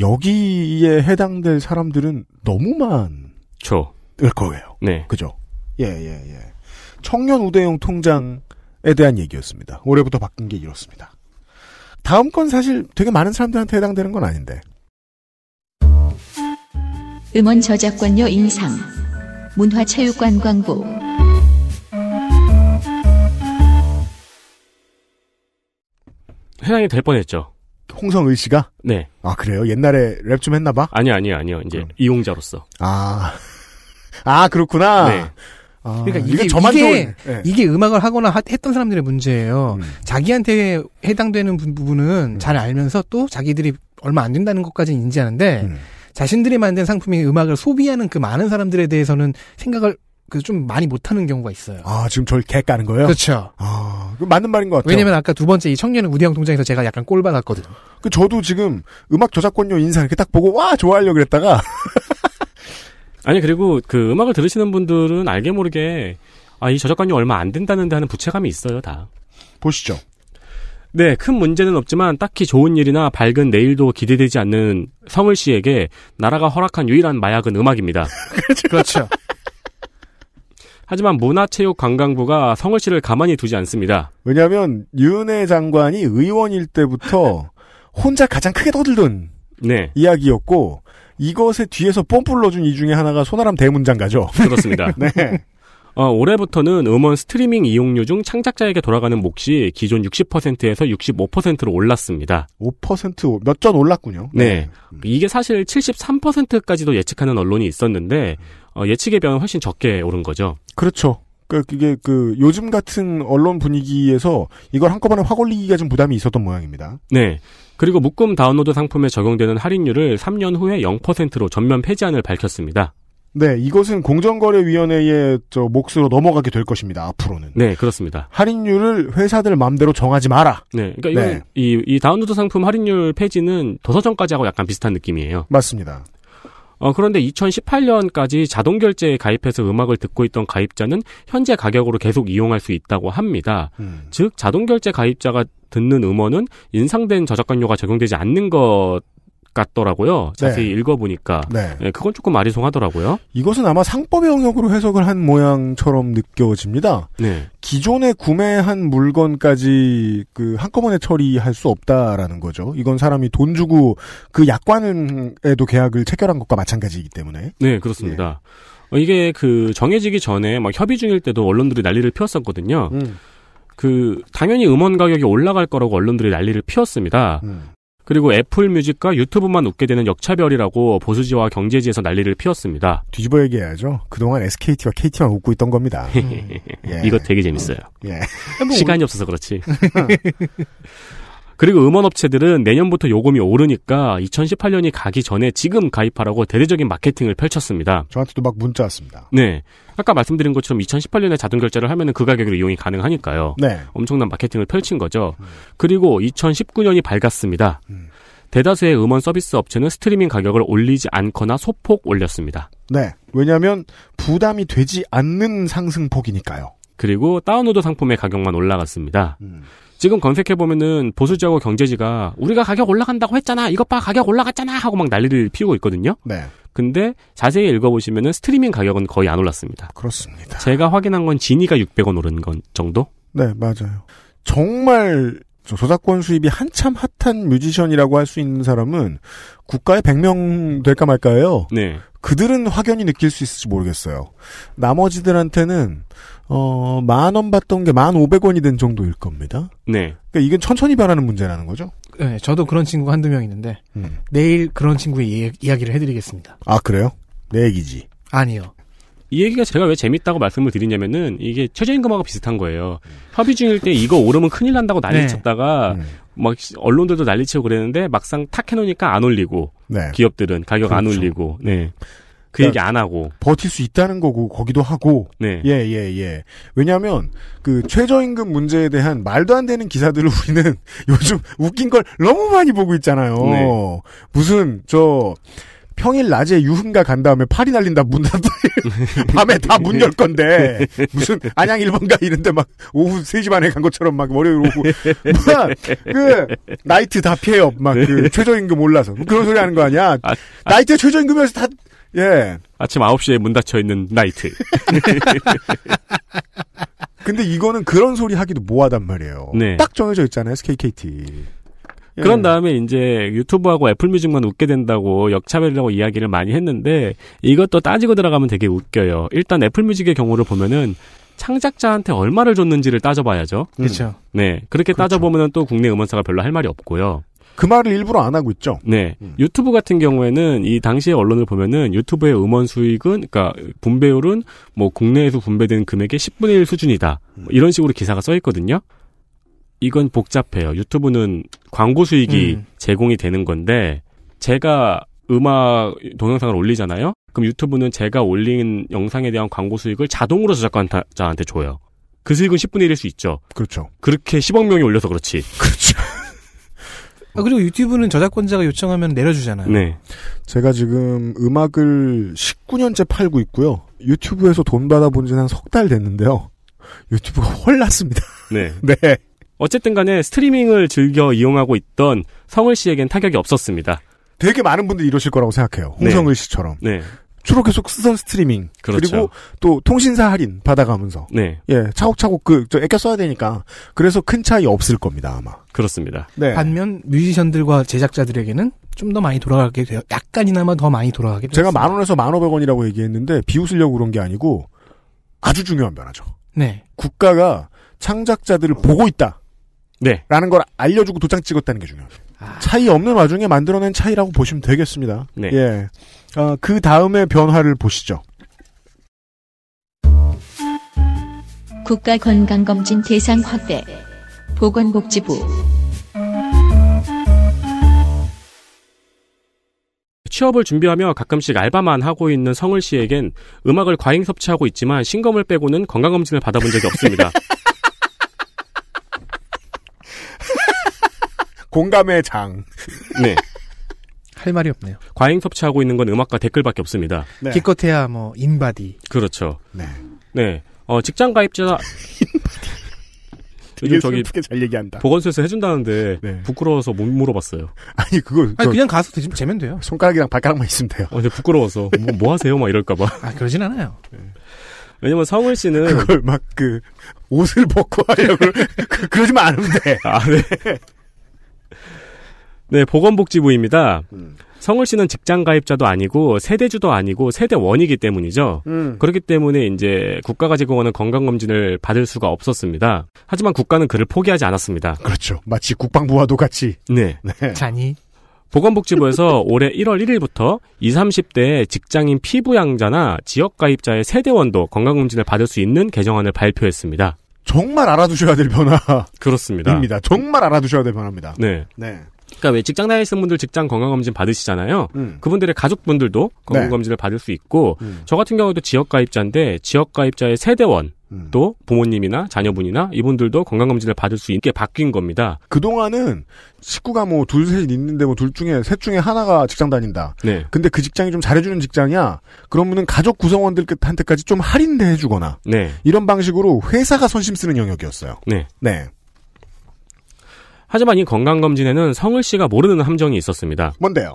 여기에 해당될 사람들은 너무 많죠. 거예요. 네. 그죠? 예, 예, 예. 청년 우대용 통장에 대한 얘기였습니다. 올해부터 바꾼게 이렇습니다. 다음 건 사실 되게 많은 사람들한테 해당되는 건 아닌데. 음원 저작권료 인상. 문화체육관 광고. 해당이 될 뻔했죠. 홍성의 씨가? 네. 아 그래요? 옛날에 랩 좀 했나봐? 아니요 아니요 아니요 이제 그럼. 이용자로서. 아아 아, 그렇구나. 네. 아, 그러니까 이게, 저만 이게, 좋은, 네. 이게 음악을 하거나 하, 했던 사람들의 문제예요. 음. 자기한테 해당되는 부분은 음. 잘 알면서 또 자기들이 얼마 안 된다는 것까지는 인지하는데 음. 자신들이 만든 상품이 음악을 소비하는 그 많은 사람들에 대해서는 생각을 그래서 좀 많이 못하는 경우가 있어요. 아 지금 저를 개 까는 거예요? 그렇죠. 아 그 맞는 말인 것 같아요. 왜냐면 아까 두 번째 이청년의 우대형 통장에서 제가 약간 꼴 받았거든. 그 저도 지금 음악 저작권료 인상 이렇게 딱 보고 와 좋아하려 그랬다가 아니 그리고 그 음악을 들으시는 분들은 알게 모르게 아이 저작권료 얼마 안 된다는데 하는 부채감이 있어요 다. 보시죠. 네, 큰 문제는 없지만 딱히 좋은 일이나 밝은 내일도 기대되지 않는 성을 씨에게 나라가 허락한 유일한 마약은 음악입니다. 그렇죠. 하지만 문화체육관광부가 성을시를 가만히 두지 않습니다. 왜냐하면 윤해 장관이 의원일 때부터 혼자 가장 크게 떠들던 네. 이야기였고 이것에 뒤에서 뽐뿔 러준 이 중에 하나가 소나람 대문장가죠. 그렇습니다. 네. 어, 올해부터는 음원 스트리밍 이용료 중 창작자에게 돌아가는 몫이 기존 60%에서 65%로 올랐습니다. 5%몇 전 올랐군요. 네. 네. 이게 사실 73%까지도 예측하는 언론이 있었는데 어, 예측에 비하면 훨씬 적게 오른 거죠. 그렇죠. 그, 그게 그, 요즘 같은 언론 분위기에서 이걸 한꺼번에 확 올리기가 좀 부담이 있었던 모양입니다. 네. 그리고 묶음 다운로드 상품에 적용되는 할인율을 3년 후에 0%로 전면 폐지안을 밝혔습니다. 네, 이것은 공정거래위원회의 저 몫으로 넘어가게 될 것입니다. 앞으로는. 네, 그렇습니다. 할인율을 회사들 마음대로 정하지 마라. 네, 그러니까 네. 이, 이 다운로드 상품 할인율 폐지는 도서정까지 하고 약간 비슷한 느낌이에요. 맞습니다. 어, 그런데 2018년까지 자동 결제에 가입해서 음악을 듣고 있던 가입자는 현재 가격으로 계속 이용할 수 있다고 합니다. 음. 즉 자동 결제 가입자가 듣는 음원은 인상된 저작권료가 적용되지 않는 것 같더라고요. 자세히 네. 읽어보니까. 네. 네. 그건 조금 아리송하더라고요. 이것은 아마 상법의 영역으로 해석을 한 모양처럼 느껴집니다. 네. 기존에 구매한 물건까지 그 한꺼번에 처리할 수 없다라는 거죠. 이건 사람이 돈 주고 그 약관에도 계약을 체결한 것과 마찬가지이기 때문에. 네, 그렇습니다. 예. 이게 그 정해지기 전에 막 협의 중일 때도 언론들이 난리를 피웠었거든요. 음. 그 당연히 음원 가격이 올라갈 거라고 언론들이 난리를 피웠습니다. 음. 그리고 애플 뮤직과 유튜브만 웃게 되는 역차별이라고 보수지와 경제지에서 난리를 피웠습니다. 뒤집어 얘기해야죠. 그동안 SKT와 KT만 웃고 있던 겁니다. 예. 이거 되게 재밌어요. 예. 시간이 없어서 그렇지. 그리고 음원업체들은 내년부터 요금이 오르니까 2018년이 가기 전에 지금 가입하라고 대대적인 마케팅을 펼쳤습니다. 저한테도 막 문자 왔습니다. 네. 아까 말씀드린 것처럼 2018년에 자동 결제를 하면은 그 가격으로 이용이 가능하니까요. 네. 엄청난 마케팅을 펼친 거죠. 음. 그리고 2019년이 밝았습니다. 음. 대다수의 음원 서비스 업체는 스트리밍 가격을 올리지 않거나 소폭 올렸습니다. 네. 왜냐하면 부담이 되지 않는 상승폭이니까요. 그리고 다운로드 상품의 가격만 올라갔습니다. 음. 지금 검색해 보면은 보수지하고 경제지가 우리가 가격 올라간다고 했잖아. 이것 봐 가격 올라갔잖아 하고 막 난리를 피우고 있거든요. 네. 근데 자세히 읽어보시면은 스트리밍 가격은 거의 안 올랐습니다. 그렇습니다. 제가 확인한 건 지니가 600원 오른 건 정도? 네, 맞아요. 정말 저작권 수입이 한참 핫한 뮤지션이라고 할 수 있는 사람은 국가의 100명 될까 말까요 네. 그들은 확연히 느낄 수 있을지 모르겠어요. 나머지들한테는 어, 만 원 받던 게 만 오백 원이된 정도일 겁니다. 네. 그니까 이건 천천히 변하는 문제라는 거죠? 네, 저도 그런 친구 가 한두 명 있는데, 음. 내일 그런 친구의 이야기를 해드리겠습니다. 아, 그래요? 내 얘기지? 아니요. 이 얘기가 제가 왜 재밌다고 말씀을 드리냐면은, 이게 최저임금하고 비슷한 거예요. 음. 협의 중일 때 이거 오르면 큰일 난다고 난리 네. 쳤다가, 음. 막 언론들도 난리치고 그랬는데 막상 탁 해놓으니까 안 올리고 네. 기업들은 가격 그렇죠. 안 올리고 네그 얘기 안 하고 버틸 수 있다는 거고 거기도 하고 예예예 네. 예, 예. 예. 왜냐하면 그 최저임금 문제에 대한 말도 안 되는 기사들을 우리는 요즘 웃긴 걸 너무 많이 보고 있잖아요 네. 무슨 저 평일 낮에 유흥가 간 다음에 파리 날린다 문 닫다 밤에 다 문 열 건데 무슨 안양 일번가 이런데 막 오후 3시 반에 간 것처럼 막 월요일 오후 막그 나이트 다 피해요 막그 네. 최저임금 올라서 그런 소리 하는 거 아니야 아, 아. 나이트 최저임금이어서 다 예. 아침 9시에 문 닫혀 있는 나이트. 근데 이거는 그런 소리 하기도 뭐하단 말이에요. 네. 딱 정해져 있잖아요, SKKT. 예. 그런 다음에 이제 유튜브하고 애플뮤직만 웃게 된다고 역차별이라고 이야기를 많이 했는데 이것도 따지고 들어가면 되게 웃겨요. 일단 애플뮤직의 경우를 보면은 창작자한테 얼마를 줬는지를 따져봐야죠. 그렇죠. 네, 그렇게 그렇죠. 따져보면 또 국내 음원사가 별로 할 말이 없고요. 그 말을 일부러 안 하고 있죠. 네. 음. 유튜브 같은 경우에는 이 당시의 언론을 보면은 유튜브의 음원 수익은 그러니까 분배율은 뭐 국내에서 분배된 금액의 10분의 1 수준이다. 뭐 음. 이런 식으로 기사가 써 있거든요. 이건 복잡해요. 유튜브는 광고 수익이 음. 제공이 되는 건데 제가 음악 동영상을 올리잖아요. 그럼 유튜브는 제가 올린 영상에 대한 광고 수익을 자동으로 저작권자한테 줘요. 그 수익은 10분의 1일 수 있죠. 그렇죠. 그렇게 10억 명이 올려서 그렇지. 그렇죠. 아, 그리고 유튜브는 저작권자가 요청하면 내려주잖아요. 네. 제가 지금 음악을 19년째 팔고 있고요. 유튜브에서 돈 받아본 지는 한 석 달 됐는데요. 유튜브가 헐났습니다. 네. 네. 어쨌든 간에 스트리밍을 즐겨 이용하고 있던 성을 씨에겐 타격이 없었습니다. 되게 많은 분들이 이러실 거라고 생각해요. 네. 홍성을 네. 씨처럼. 네. 주로 계속 쓰던 스트리밍 그렇죠. 그리고또 통신사 할인 받아가면서 네. 예 차곡차곡 그저 애껴 써야 되니까 그래서 큰 차이 없을 겁니다 아마 그렇습니다. 네. 반면 뮤지션들과 제작자들에게는 좀 더 많이 돌아가게 돼요. 약간이나마 더 많이 돌아가게 돼요. 제가 만 원에서 만 오백 원이라고 얘기했는데 비웃으려고 그런 게 아니고 아주 중요한 변화죠. 네. 국가가 창작자들을 보고 있다. 네. 라는 걸 알려주고 도장 찍었다는 게 중요합니다. 아... 차이 없는 와중에 만들어낸 차이라고 보시면 되겠습니다. 네. 예. 어, 그 다음의 변화를 보시죠. 국가건강검진 대상 확대 보건복지부 취업을 준비하며 가끔씩 알바만 하고 있는 성을 씨에겐 음악을 과잉 섭취하고 있지만 신검을 빼고는 건강검진을 받아본 적이 없습니다. 공감의 장. 네. 할 말이 없네요. 과잉 섭취하고 있는 건 음악과 댓글밖에 없습니다. 네. 기껏해야 뭐 인바디. 그렇죠. 네. 네. 어, 직장 가입자 요즘 저기 잘 얘기한다. 보건소에서 해준다는데 네. 부끄러워서 못 물어봤어요. 아니 그걸 아니, 그냥 가서 드시면 재면 돼요. 손가락이랑 발가락만 있으면 돼요. 어, 제 부끄러워서 뭐, 뭐 하세요 막 이럴까봐. 아 그러진 않아요. 네. 왜냐면 성을 씨는 그걸 막 그 옷을 벗고 하려고 그, 러지면 않으면 돼. 아 네. 네, 보건복지부입니다. 음. 성울시는 직장 가입자도 아니고 세대주도 아니고 세대원이기 때문이죠. 음. 그렇기 때문에 이제 국가가 제공하는 건강검진을 받을 수가 없었습니다. 하지만 국가는 그를 포기하지 않았습니다. 그렇죠. 마치 국방부와도 같이. 네. 네. 잔이. 보건복지부에서 올해 1월 1일부터 20, 30대 직장인 피부양자나 지역가입자의 세대원도 건강검진을 받을 수 있는 개정안을 발표했습니다. 정말 알아두셔야 될 변화. 그렇습니다. 입니다. 정말 알아두셔야 될 변화입니다. 네. 네. 그러니까 왜 직장 다니시 분들 직장 건강검진 받으시잖아요. 음. 그분들의 가족분들도 건강검진을 네. 받을 수 있고 음. 저 같은 경우도 지역가입자인데 지역가입자의 세대원 음. 또 부모님이나 자녀분이나 이분들도 건강검진을 받을 수 있게 바뀐 겁니다. 그동안은 식구가 뭐 둘, 셋 있는데 뭐 둘 중에, 셋 중에 하나가 직장 다닌다. 네. 근데 그 직장이 좀 잘해주는 직장이야. 그러면은 가족 구성원들한테까지 좀 할인돼 해주거나. 네. 이런 방식으로 회사가 선심 쓰는 영역이었어요. 네. 네. 하지만 이 건강검진에는 성을 씨가 모르는 함정이 있었습니다. 뭔데요?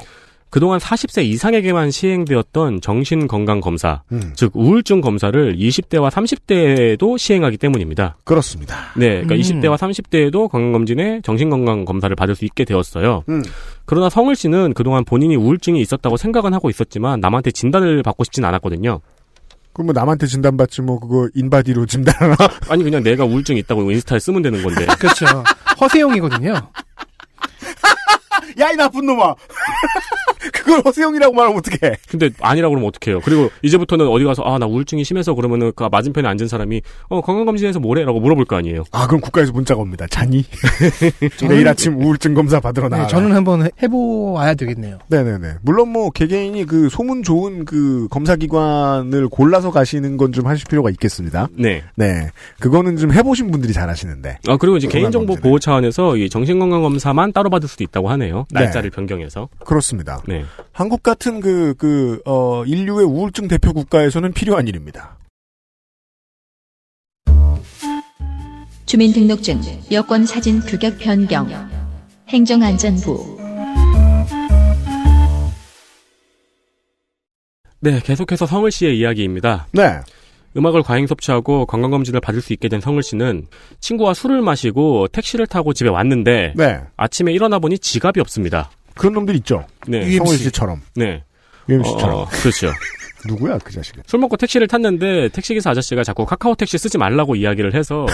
그동안 40세 이상에게만 시행되었던 정신건강검사, 음. 즉 우울증 검사를 20대와 30대에도 시행하기 때문입니다. 그렇습니다. 네, 그러니까 음. 20대와 30대에도 건강검진에 정신건강검사를 받을 수 있게 되었어요. 음. 그러나 성을 씨는 그동안 본인이 우울증이 있었다고 생각은 하고 있었지만 남한테 진단을 받고 싶진 않았거든요. 그럼 뭐 남한테 진단받지 뭐 그거 인바디로 진단하나? 아니 그냥 내가 우울증 있다고 인스타에 쓰면 되는 건데. 그렇죠. 허세용이거든요. 야이 나쁜 놈아. 그걸 허세형이라고 말하면 어떡해. 근데 아니라고 그러면 어떡해요. 그리고 이제부터는 어디 가서 아나 우울증이 심해서 그러면은 그 맞은편에 앉은 사람이 어 건강검진에서 뭐래? 라고 물어볼 거 아니에요. 아 그럼 국가에서 문자가 옵니다. 자니? 내일 아침 우울증 검사 받으러 나와. 네, 저는 한번 해보아야 되겠네요. 네네네. 물론 뭐 개개인이 그 소문 좋은 그 검사기관을 골라서 가시는 건 좀 하실 필요가 있겠습니다. 네. 네. 그거는 좀 해보신 분들이 잘아시는데아 그리고 이제 개인정보 검진을. 보호 차원에서 이 정신건강검사만 따로 받을 수도 있다고 하네요. 거네요. 네. 날짜를 네. 변경해서. 그렇습니다. 네. 한국 같은 그, 그, 어, 인류의 우울증 대표 국가에서는 필요한 일입니다. 주민등록증, 여권 사진 규격 변경. 행정안전부. 네, 계속해서 성을 씨의 이야기입니다. 네. 음악을 과잉 섭취하고 건강검진을 받을 수 있게 된 성을 씨는 친구와 술을 마시고 택시를 타고 집에 왔는데 네. 아침에 일어나 보니 지갑이 없습니다. 그런 놈들 있죠. 네. 성을 씨처럼. 네. 유엠 어, 씨처럼. 어, 그렇죠. 누구야 그 자식은? 술 먹고 택시를 탔는데 택시기사 아저씨가 자꾸 카카오 택시 쓰지 말라고 이야기를 해서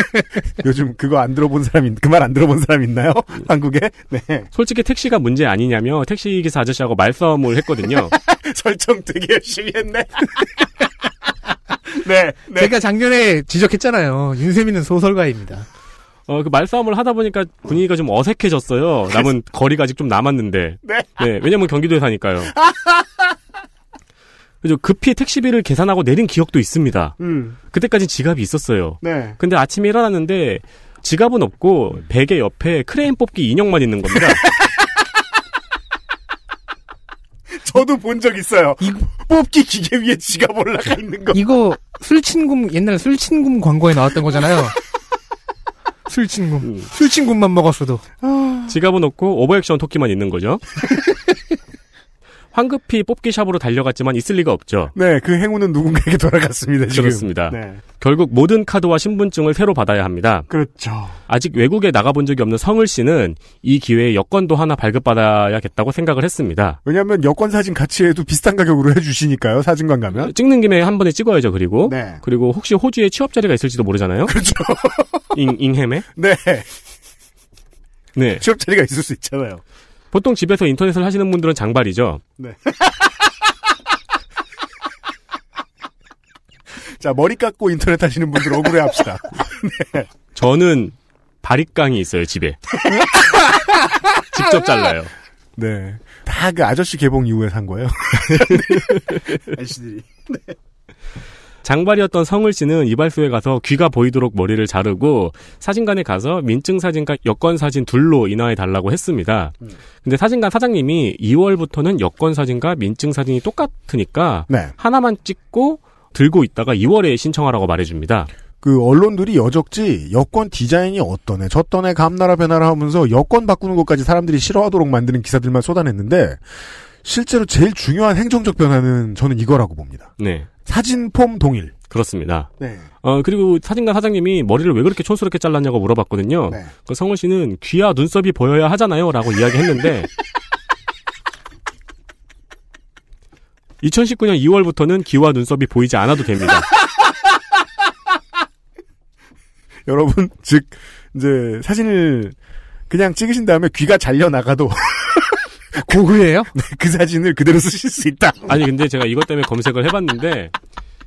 요즘 그거 안 들어본 사람 그말 안 들어본 사람 있나요? 한국에? 네. 솔직히 택시가 문제 아니냐며 택시기사 아저씨하고 말싸움을 했거든요. 설정 되게 열심히 했네. 네, 네. 제가 작년에 지적했잖아요. 윤세민은 소설가입니다. 어, 그 말싸움을 하다 보니까 분위기가 좀 어색해졌어요. 남은 거리가 아직 좀 남았는데. 네. 네 왜냐면 경기도에 사니까요. 그죠 급히 택시비를 계산하고 내린 기억도 있습니다. 음. 그때까지 지갑이 있었어요. 네. 근데 아침에 일어났는데 지갑은 없고 베개 옆에 크레인 뽑기 인형만 있는 겁니다. 저도 본 적 있어요. 이, 뽑기 기계 위에 지갑 올라가 있는 거. 이거 술친금 옛날 술친금 광고에 나왔던 거잖아요. 술친금. 음. 술친금만 먹었어도. 아. 지갑은 없고 오버액션 토끼만 있는 거죠. 황급히 뽑기 샵으로 달려갔지만 있을 리가 없죠. 네, 그 행운은 누군가에게 돌아갔습니다. 지금. 그렇습니다. 네. 결국 모든 카드와 신분증을 새로 받아야 합니다. 그렇죠. 아직 외국에 나가본 적이 없는 성을 씨는 이 기회에 여권도 하나 발급받아야겠다고 생각을 했습니다. 왜냐하면 여권 사진 같이 해도 비슷한 가격으로 해주시니까요. 사진관 가면 찍는 김에 한 번에 찍어야죠. 그리고 네. 그리고 혹시 호주에 취업 자리가 있을지도 모르잖아요. 그렇죠. 잉, 잉햄에 네. 네. 취업 자리가 있을 수 있잖아요. 보통 집에서 인터넷을 하시는 분들은 장발이죠. 네. 자, 머리 깎고 인터넷 하시는 분들 억울해 합시다. 네. 저는 바리깡이 있어요, 집에. 직접 잘라요. 네. 다 그 아저씨 개봉 이후에 산 거예요. 아저씨들이. 네. 장발이었던 성을 씨는 이발소에 가서 귀가 보이도록 머리를 자르고 사진관에 가서 민증 사진과 여권 사진 둘로 인화해 달라고 했습니다. 음. 근데 사진관 사장님이 2월부터는 여권 사진과 민증 사진이 똑같으니까 네. 하나만 찍고 들고 있다가 2월에 신청하라고 말해줍니다. 그 언론들이 여적지 여권 디자인이 어떤 애 저떤 애 감나라 배나라 하면서 여권 바꾸는 것까지 사람들이 싫어하도록 만드는 기사들만 쏟아냈는데 실제로 제일 중요한 행정적 변화는 저는 이거라고 봅니다. 네. 사진 폼 동일. 그렇습니다. 네. 어, 그리고 사진관 사장님이 머리를 왜 그렇게 촌스럽게 잘랐냐고 물어봤거든요. 네. 그 성훈 씨는 귀와 눈썹이 보여야 하잖아요. 라고 이야기했는데, 2019년 2월부터는 귀와 눈썹이 보이지 않아도 됩니다. 여러분, 즉, 이제 사진을 그냥 찍으신 다음에 귀가 잘려 나가도 고흐예요? 네, 그 사진을 그대로 쓰실 수 있다. 아니 근데 제가 이것 때문에 검색을 해봤는데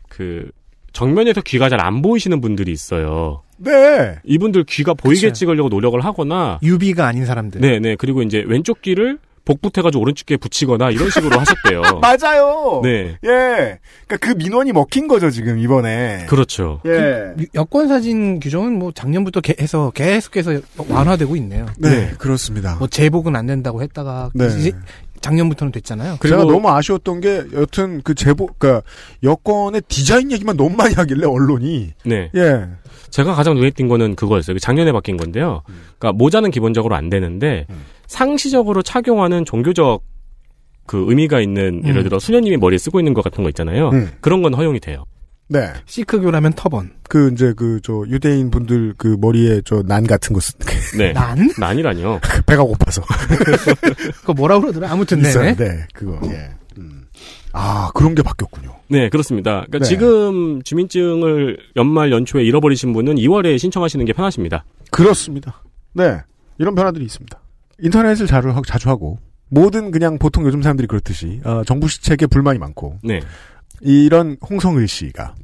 그 정면에서 귀가 잘 안 보이시는 분들이 있어요. 네. 이분들 귀가 보이게 그치. 찍으려고 노력을 하거나 유비가 아닌 사람들. 네네. 네. 그리고 이제 왼쪽 귀를 복붙해가지고 오른쪽에 붙이거나 이런 식으로 하셨대요. 맞아요. 네. 예. 그러니까 그 민원이 먹힌 거죠 지금 이번에. 그렇죠. 예. 그 여권 사진 규정은 뭐 작년부터 해서 계속해서 완화되고 있네요. 네, 네. 그렇습니다. 뭐 재복은 안 된다고 했다가 네. 이제 작년부터는 됐잖아요. 제가 너무 아쉬웠던 게 여튼 그 제보 그 여권의 디자인 얘기만 너무 많이 하길래 언론이 네. 예. 제가 가장 눈에 띈 거는 그거였어요. 그 작년에 바뀐 건데요. 음. 그러니까 모자는 기본적으로 안 되는데 음. 상시적으로 착용하는 종교적 그 의미가 있는 예를 음. 들어 수녀님이 머리에 쓰고 있는 것 같은 거 있잖아요. 음. 그런 건 허용이 돼요. 네. 시크교라면 터번. 그 이제 그 저 유대인 분들 그 머리에 저 난 같은 거 쓰. 네. 난? 난이라니요. 그 배가 고파서. 그거 뭐라 그러더라. 아무튼 네. 있어요. 네. 그거. 예. 음. 아 그런 게 바뀌었군요. 네 그렇습니다. 그러니까 네. 지금 주민증을 연말 연초에 잃어버리신 분은 2월에 신청하시는 게 편하십니다. 그렇습니다. 네 이런 변화들이 있습니다. 인터넷을 자주 자주 하고 모든 그냥 보통 요즘 사람들이 그렇듯이 어, 정부 시책에 불만이 많고 네. 이런 홍성을 씨가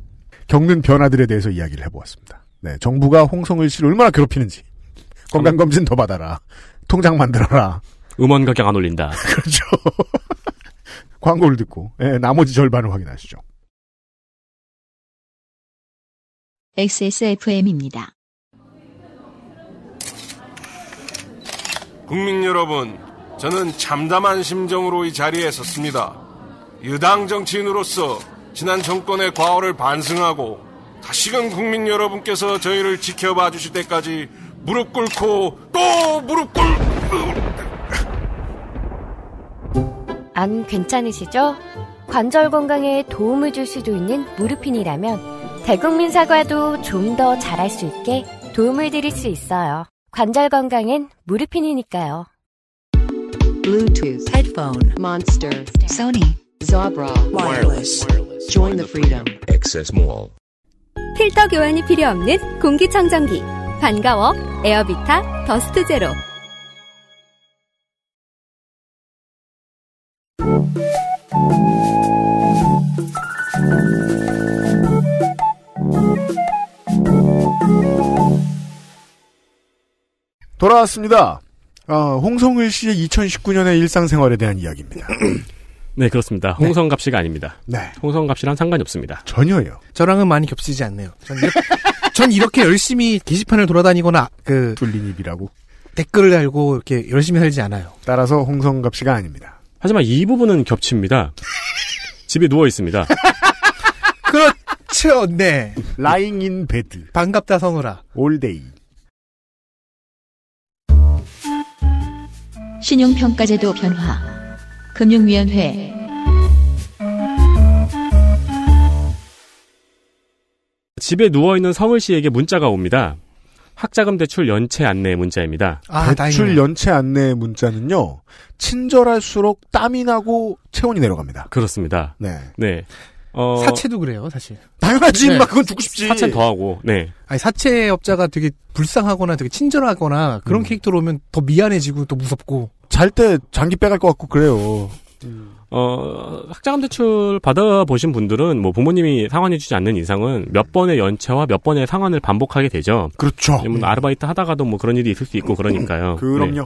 겪는 변화들에 대해서 이야기를 해보았습니다. 네, 정부가 홍성을 씨를 얼마나 괴롭히는지 건강검진 더 받아라, 통장 만들어라. 음원 가격 안 올린다. 그렇죠. 광고를 듣고 네, 나머지 절반을 확인하시죠. XSFM입니다. 국민 여러분, 저는 참담한 심정으로 이 자리에 섰습니다. 유당 정치인으로서 지난 정권의 과오를 반성하고 다시금 국민 여러분께서 저희를 지켜봐 주실 때까지 무릎 꿇고 또 무릎 꿇고 안 괜찮으시죠? 관절 건강에 도움을 줄 수도 있는 무릎핀이라면 대국민 사과도 좀 더 잘할 수 있게 도움을 드릴 수 있어요. 관절 건강엔 무릎핀이니까요. Bluetooth, headphone, monster, Sony. Zabra Wireless. Join the freedom. Access Mall. 필터 교환이 필요 없는 공기청정기. 반가워. 에어비타 더스트 제로. 돌아왔습니다. 아, 홍성일 씨의 2019년의 일상생활에 대한 이야기입니다. 네, 그렇습니다. 네. 홍성갑씨가 아닙니다. 네. 홍성갑씨랑 상관이 없습니다. 전혀요. 저랑은 많이 겹치지 않네요. 전, 이렇게, 전 이렇게 열심히 게시판을 돌아다니거나 그 둘린 입이라고 댓글을 달고 이렇게 열심히 살지 않아요. 따라서 홍성갑씨가 아닙니다. 하지만 이 부분은 겹칩니다. 집에 누워 있습니다. 그렇죠, 네. 라잉 인 베드. 반갑다, 성우라. 올데이. 신용평가제도 변화. 금융위원회 집에 누워있는 성을 씨에게 문자가 옵니다. 학자금 대출 연체 안내 문자입니다. 아, 대출 연체 안내 문자는요. 친절할수록 땀이 나고 체온이 내려갑니다. 그렇습니다. 네. 네. 어... 사채도 그래요, 사실. 당연하지, 네. 막 그건 죽고 싶지. 사채 더 하고, 네. 아니, 사채업자가 되게 불쌍하거나 되게 친절하거나 그런 음. 캐릭터로 오면 더 미안해지고 또 무섭고. 잘 때 장기 빼갈 것 같고 그래요. 음. 어, 학자금 대출 받아보신 분들은 뭐 부모님이 상환해주지 않는 이상은 몇 번의 연체와 몇 번의 상환을 반복하게 되죠. 그렇죠. 뭐 네. 아르바이트 하다가도 뭐 그런 일이 있을 수 있고 그러니까요. 그럼요. 네.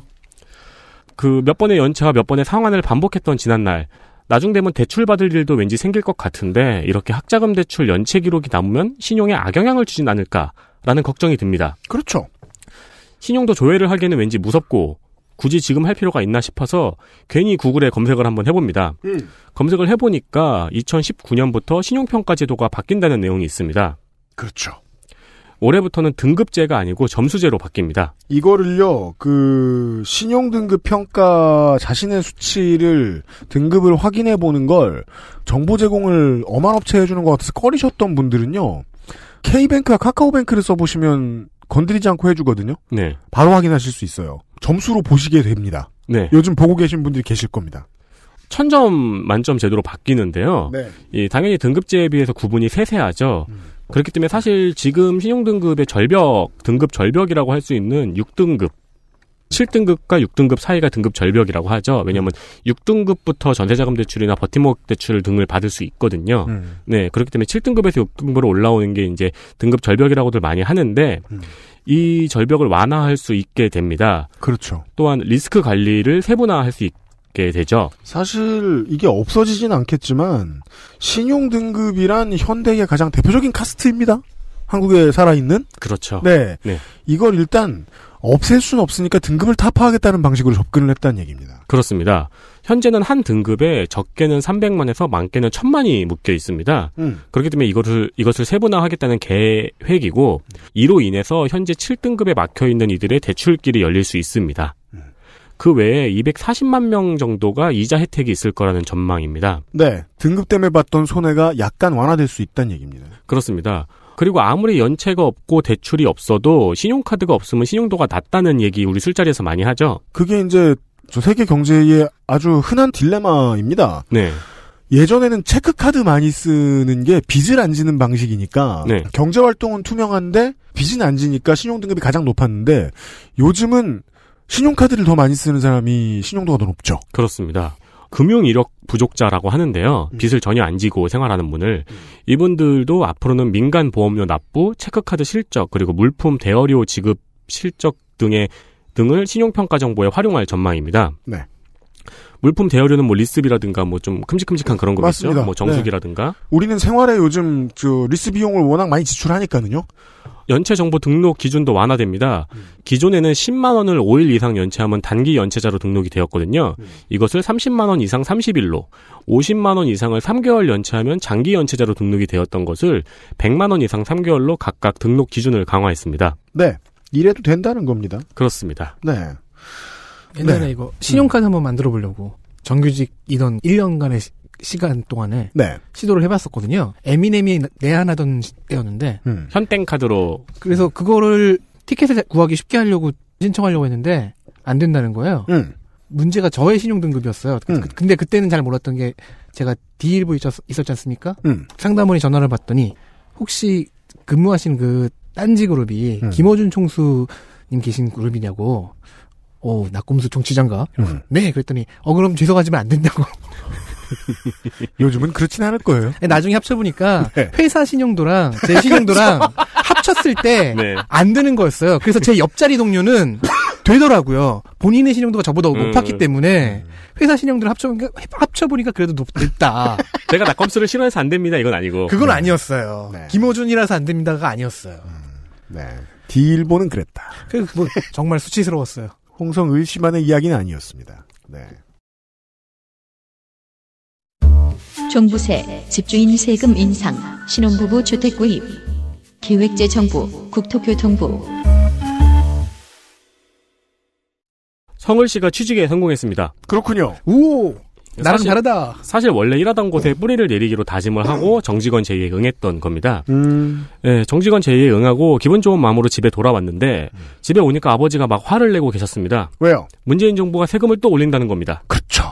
그몇 번의 연체와 몇 번의 상환을 반복했던 지난날 나중 되면 대출받을 일도 왠지 생길 것 같은데 이렇게 학자금 대출 연체 기록이 남으면 신용에 악영향을 주진 않을까라는 걱정이 듭니다. 그렇죠. 신용도 조회를 하기에는 왠지 무섭고 굳이 지금 할 필요가 있나 싶어서 괜히 구글에 검색을 한번 해봅니다. 음. 검색을 해보니까 2019년부터 신용평가 제도가 바뀐다는 내용이 있습니다. 그렇죠. 올해부터는 등급제가 아니고 점수제로 바뀝니다. 이거를요, 그, 신용등급 평가 자신의 수치를 등급을 확인해 보는 걸 정보 제공을 엄한 업체 해주는 것 같아서 꺼리셨던 분들은요, K뱅크와 카카오뱅크를 써보시면 건드리지 않고 해주거든요. 네. 바로 확인하실 수 있어요. 점수로 보시게 됩니다. 네. 요즘 보고 계신 분들이 계실 겁니다. 천점 만점 제도로 바뀌는데요. 네. 이 당연히 등급제에 비해서 구분이 세세하죠. 음. 그렇기 때문에 사실 지금 신용등급의 절벽, 등급 절벽이라고 할 수 있는 6등급, 7등급과 6등급 사이가 등급 절벽이라고 하죠. 왜냐하면 6등급부터 전세자금 대출이나 버팀목 대출 등을 받을 수 있거든요. 음. 네, 그렇기 때문에 7등급에서 6등급으로 올라오는 게 이제 등급 절벽이라고들 많이 하는데 음. 이 절벽을 완화할 수 있게 됩니다. 그렇죠. 또한 리스크 관리를 세분화할 수 있게 게 되죠. 사실 이게 없어지진 않겠지만 신용 등급이란 현대의 가장 대표적인 카스트입니다. 한국에 살아있는 그렇죠. 네, 네. 이걸 일단 없앨 수는 없으니까 등급을 타파하겠다는 방식으로 접근을 했다는 얘기입니다. 그렇습니다. 현재는 한 등급에 적게는 300만에서 많게는 1000만이 묶여 있습니다. 음. 그렇기 때문에 이것을, 이것을 세분화하겠다는 계획이고, 이로 인해서 현재 7등급에 막혀 있는 이들의 대출길이 열릴 수 있습니다. 그 외에 240만 명 정도가 이자 혜택이 있을 거라는 전망입니다. 네. 등급 때문에 봤던 손해가 약간 완화될 수 있다는 얘기입니다. 그렇습니다. 그리고 아무리 연체가 없고 대출이 없어도 신용카드가 없으면 신용도가 낮다는 얘기 우리 술자리에서 많이 하죠. 그게 이제 저 세계 경제의 아주 흔한 딜레마입니다. 네. 예전에는 체크카드 많이 쓰는 게 빚을 안 지는 방식이니까 네. 경제활동은 투명한데 빚은 안 지니까 신용등급이 가장 높았는데 요즘은 신용카드를 더 많이 쓰는 사람이 신용도가 더 높죠. 그렇습니다. 금융 이력 부족자라고 하는데요. 음. 빚을 전혀 안 지고 생활하는 분을 음. 이분들도 앞으로는 민간 보험료 납부, 체크카드 실적, 그리고 물품 대여료 지급 실적 등의 등을 신용평가 정보에 활용할 전망입니다. 네. 물품 대여료는 뭐 리스비라든가 뭐 좀 큼직큼직한 그런 거겠죠. 맞습니다. 뭐 정수기라든가. 네. 우리는 생활에 요즘 그 리스 비용을 워낙 많이 지출하니까는요. 연체 정보 등록 기준도 완화됩니다. 음. 기존에는 10만 원을 5일 이상 연체하면 단기 연체자로 등록이 되었거든요. 음. 이것을 30만 원 이상 30일로, 50만 원 이상을 3개월 연체하면 장기 연체자로 등록이 되었던 것을 100만 원 이상 3개월로 각각 등록 기준을 강화했습니다. 네. 이래도 된다는 겁니다. 그렇습니다. 네. 옛날에 네. 이거 신용카드 음. 한번 만들어 보려고 정규직이던 1년간의 시, 시간 동안에 네. 시도를 해봤었거든요. 에미넴이 내한하던 때였는데 음. 현땡카드로 그래서 음. 그거를 티켓을 구하기 쉽게 하려고 신청하려고 했는데 안 된다는 거예요. 음. 문제가 저의 신용등급이었어요. 그, 음. 그, 근데 그때는 잘 몰랐던 게 제가 D1부 있었, 지 않습니까? 음. 상담원이 전화를 받더니 혹시 근무하신 그 딴지 그룹이 음. 김어준 총수님 계신 그룹이냐고 어, 나꼼수 정치장가? 음. 네, 그랬더니, 어, 그럼 죄송하지만 안 된다고. 요즘은 그렇진 않을 거예요. 나중에 합쳐보니까, 네. 회사 신용도랑 제 신용도랑 합쳤을 때, 네. 안 되는 거였어요. 그래서 제 옆자리 동료는 되더라고요. 본인의 신용도가 저보다 음. 높았기 때문에, 음. 회사 신용도를 합쳐보니까, 합쳐보니까 그래도 높, 다 제가 나꼼수를 싫어해서 안 됩니다. 이건 아니고. 그건 네. 아니었어요. 네. 김호준이라서 안 됩니다가 아니었어요. 음. 네. 디일보는 그랬다. 그, 뭐, 정말 수치스러웠어요. 홍성의 씨만의 이야기는 아니었습니다. 네. 종부세, 집주인 세금 인상, 신혼부부 주택 구입, 기획재정부, 국토교통부. 성을 씨가 취직에 성공했습니다. 그렇군요. 우! 나랑 사실, 다르다. 사실 원래 일하던 곳에 뿌리를 내리기로 다짐을 하고 정직원 제의에 응했던 겁니다. 음. 예, 정직원 제의에 응하고 기분 좋은 마음으로 집에 돌아왔는데 음. 집에 오니까 아버지가 막 화를 내고 계셨습니다. 왜요? 문재인 정부가 세금을 또 올린다는 겁니다. 그렇죠.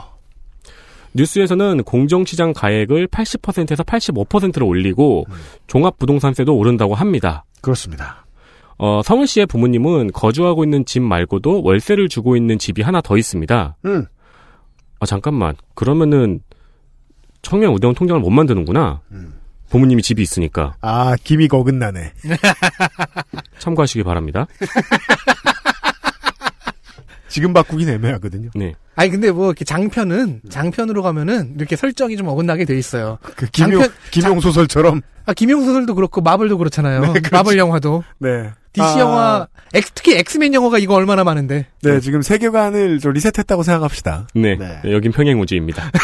뉴스에서는 공정시장 가액을 80%에서 85%로 올리고 음. 종합부동산세도 오른다고 합니다. 그렇습니다. 어, 성훈 씨의 부모님은 거주하고 있는 집 말고도 월세를 주고 있는 집이 하나 더 있습니다. 음. 아 잠깐만 그러면은 청년 우대원 통장을 못 만드는구나. 음. 부모님이 집이 있으니까. 아, 김이 거긋나네. 참고하시기 바랍니다. 지금 바꾸긴 애매하거든요. 네. 아니 근데 뭐 이렇게 장편은 장편으로 가면은 이렇게 설정이 좀 어긋나게 돼 있어요. 그 김용, 장편 김용 소설처럼. 아 김용 소설도 그렇고 마블도 그렇잖아요. 네, 그렇죠. 마블 영화도. 네. DC 아... 영화 엑, 특히 엑스맨 영화가 이거 얼마나 많은데. 네, 네. 지금 세계관을 좀 리셋했다고 생각합시다. 네. 네. 여긴 평행 우주입니다.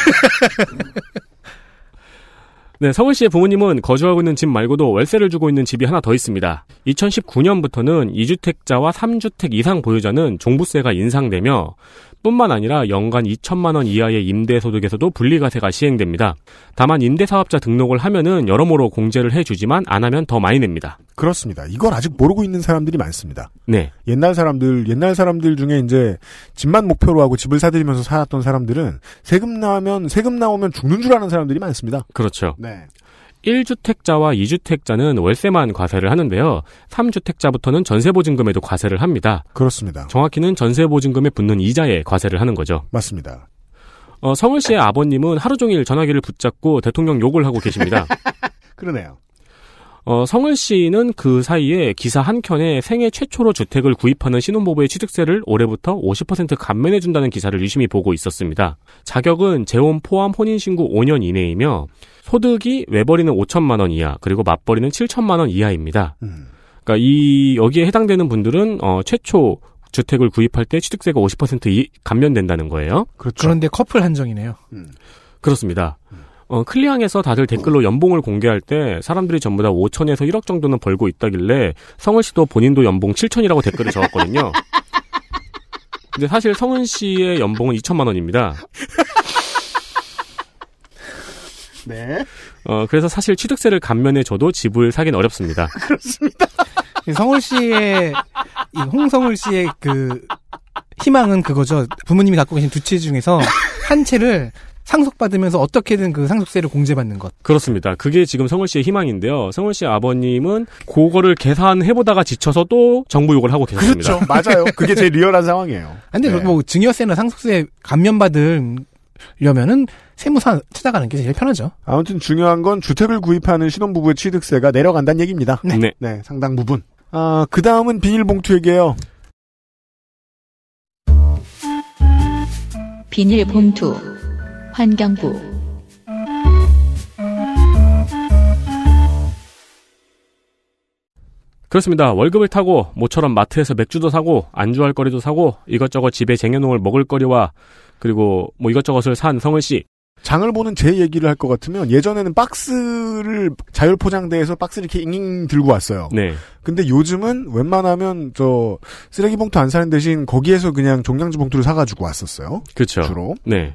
네, 서울 씨의 부모님은 거주하고 있는 집 말고도 월세를 주고 있는 집이 하나 더 있습니다. 2019년부터는 2주택자와 3주택 이상 보유자는 종부세가 인상되며 뿐만 아니라 연간 2천만 원 이하의 임대소득에서도 분리과세가 시행됩니다. 다만 임대사업자 등록을 하면은 여러모로 공제를 해주지만 안 하면 더 많이 냅니다. 그렇습니다. 이걸 아직 모르고 있는 사람들이 많습니다. 네. 옛날 사람들, 옛날 사람들 중에 이제 집만 목표로 하고 집을 사들이면서 살았던 사람들은 세금 나오면, 세금 나오면 죽는 줄 아는 사람들이 많습니다. 그렇죠. 네. 1주택자와 2주택자는 월세만 과세를 하는데요. 3주택자부터는 전세보증금에도 과세를 합니다. 그렇습니다. 정확히는 전세보증금에 붙는 이자에 과세를 하는 거죠. 맞습니다. 어, 성을 씨의 아버님은 하루 종일 전화기를 붙잡고 대통령 욕을 하고 계십니다. 그러네요. 어, 성을 씨는 그 사이에 기사 한 켠에 생애 최초로 주택을 구입하는 신혼부부의 취득세를 올해부터 50% 감면해준다는 기사를 유심히 보고 있었습니다. 자격은 재혼 포함 혼인신고 5년 이내이며 소득이 외벌이는 5천만 원 이하 그리고 맞벌이는 7천만 원 이하입니다. 음. 그러니까 이 여기에 해당되는 분들은 어, 최초 주택을 구입할 때 취득세가 50% 이, 감면된다는 거예요. 그렇죠. 그런데 커플 한정이네요. 음. 그렇습니다. 음. 어, 클리앙에서 다들 댓글로 연봉을 공개할 때 사람들이 전부 다 5천에서 1억 정도는 벌고 있다길래 성은 씨도 본인도 연봉 7천이라고 댓글을 적었거든요. 근데 사실 성은 씨의 연봉은 2천만 원입니다. 네. 어, 그래서 사실 취득세를 감면해 줘도 집을 사긴 어렵습니다. 그렇습니다. 성울 씨의, 이 홍성울 씨의 그, 희망은 그거죠. 부모님이 갖고 계신 두 채 중에서 한 채를 상속받으면서 어떻게든 그 상속세를 공제받는 것. 그렇습니다. 그게 지금 성월 씨의 희망인데요. 성월 씨 아버님은 그거를 계산해보다가 지쳐서 또 정부 욕을 하고 계십니다. 그렇죠. 맞아요. 그게 제일 리얼한 상황이에요. 근데 네. 뭐 증여세나 상속세 감면받으 려면은 세무사 찾아가는 게 제일 편하죠. 아무튼 중요한 건 주택을 구입하는 신혼부부의 취득세가 내려간다는 얘기입니다. 네. 네. 네 상당 부분. 아, 그 다음은 비닐봉투 얘기예요. 비닐봉투. 환경부 그렇습니다. 월급을 타고 모처럼 마트에서 맥주도 사고 안주할 거리도 사고 이것저것 집에 쟁여놓을 먹을 거리와 그리고 뭐 이것저것을 산 성을 씨 장을 보는 제 얘기를 할 것 같으면 예전에는 박스를 자율 포장대에서 박스를 이렇게 잉잉 들고 왔어요. 네. 근데 요즘은 웬만하면 저 쓰레기 봉투 안 사는 대신 거기에서 그냥 종량제 봉투를 사가지고 왔었어요. 그렇죠. 주로. 네.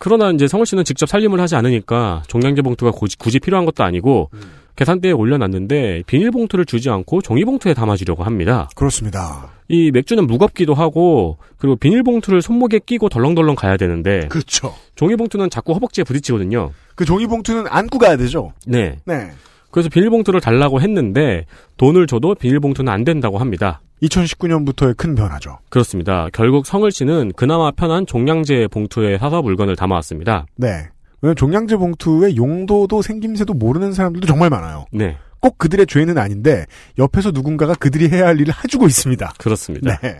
그러나 이제 성우 씨는 직접 살림을 하지 않으니까 종량제 봉투가 고지, 굳이, 필요한 것도 아니고 음. 계산대에 올려놨는데 비닐봉투를 주지 않고 종이봉투에 담아주려고 합니다. 그렇습니다. 이 맥주는 무겁기도 하고 그리고 비닐봉투를 손목에 끼고 덜렁덜렁 가야 되는데 그렇죠. 종이봉투는 자꾸 허벅지에 부딪히거든요. 그 종이봉투는 안고 가야 되죠. 네. 네. 그래서 비닐봉투를 달라고 했는데 돈을 줘도 비닐봉투는 안 된다고 합니다. 2019년부터의 큰 변화죠. 그렇습니다. 결국 성을 씨는 그나마 편한 종량제 봉투에 사서 물건을 담아왔습니다. 네. 왜냐면 종량제 봉투의 용도도 생김새도 모르는 사람들도 정말 많아요. 네. 꼭 그들의 죄는 아닌데 옆에서 누군가가 그들이 해야 할 일을 해주고 있습니다. 그렇습니다. 네.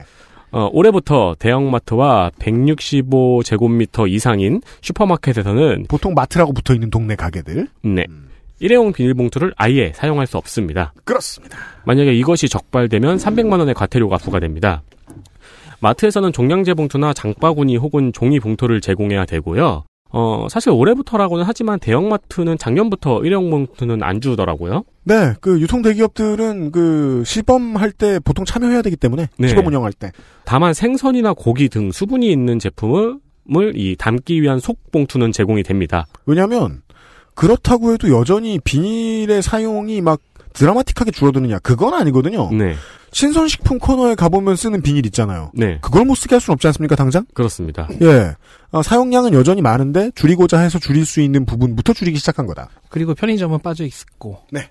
어, 올해부터 대형마트와 165제곱미터 이상인 슈퍼마켓에서는 보통 마트라고 붙어 있는 동네 가게들. 네. 음. 일회용 비닐봉투를 아예 사용할 수 없습니다. 그렇습니다. 만약에 이것이 적발되면 300만원의 과태료가 부과됩니다. 마트에서는 종량제 봉투나 장바구니 혹은 종이 봉투를 제공해야 되고요. 어, 사실 올해부터라고는 하지만 대형마트는 작년부터 일회용 봉투는 안 주더라고요. 네, 그 유통 대기업들은 그 시범할 때 보통 참여해야 되기 때문에 네. 시범 운영할 때. 다만 생선이나 고기 등 수분이 있는 제품을 이 담기 위한 속 봉투는 제공이 됩니다. 왜냐하면 그렇다고 해도 여전히 비닐의 사용이 막 드라마틱하게 줄어드느냐 그건 아니거든요. 네. 신선식품 코너에 가보면 쓰는 비닐 있잖아요. 네. 그걸 못 쓰게 할 수는 없지 않습니까 당장? 그렇습니다. 예. 아, 사용량은 여전히 많은데 줄이고자 해서 줄일 수 있는 부분부터 줄이기 시작한 거다. 그리고 편의점은 빠져 있고. 네.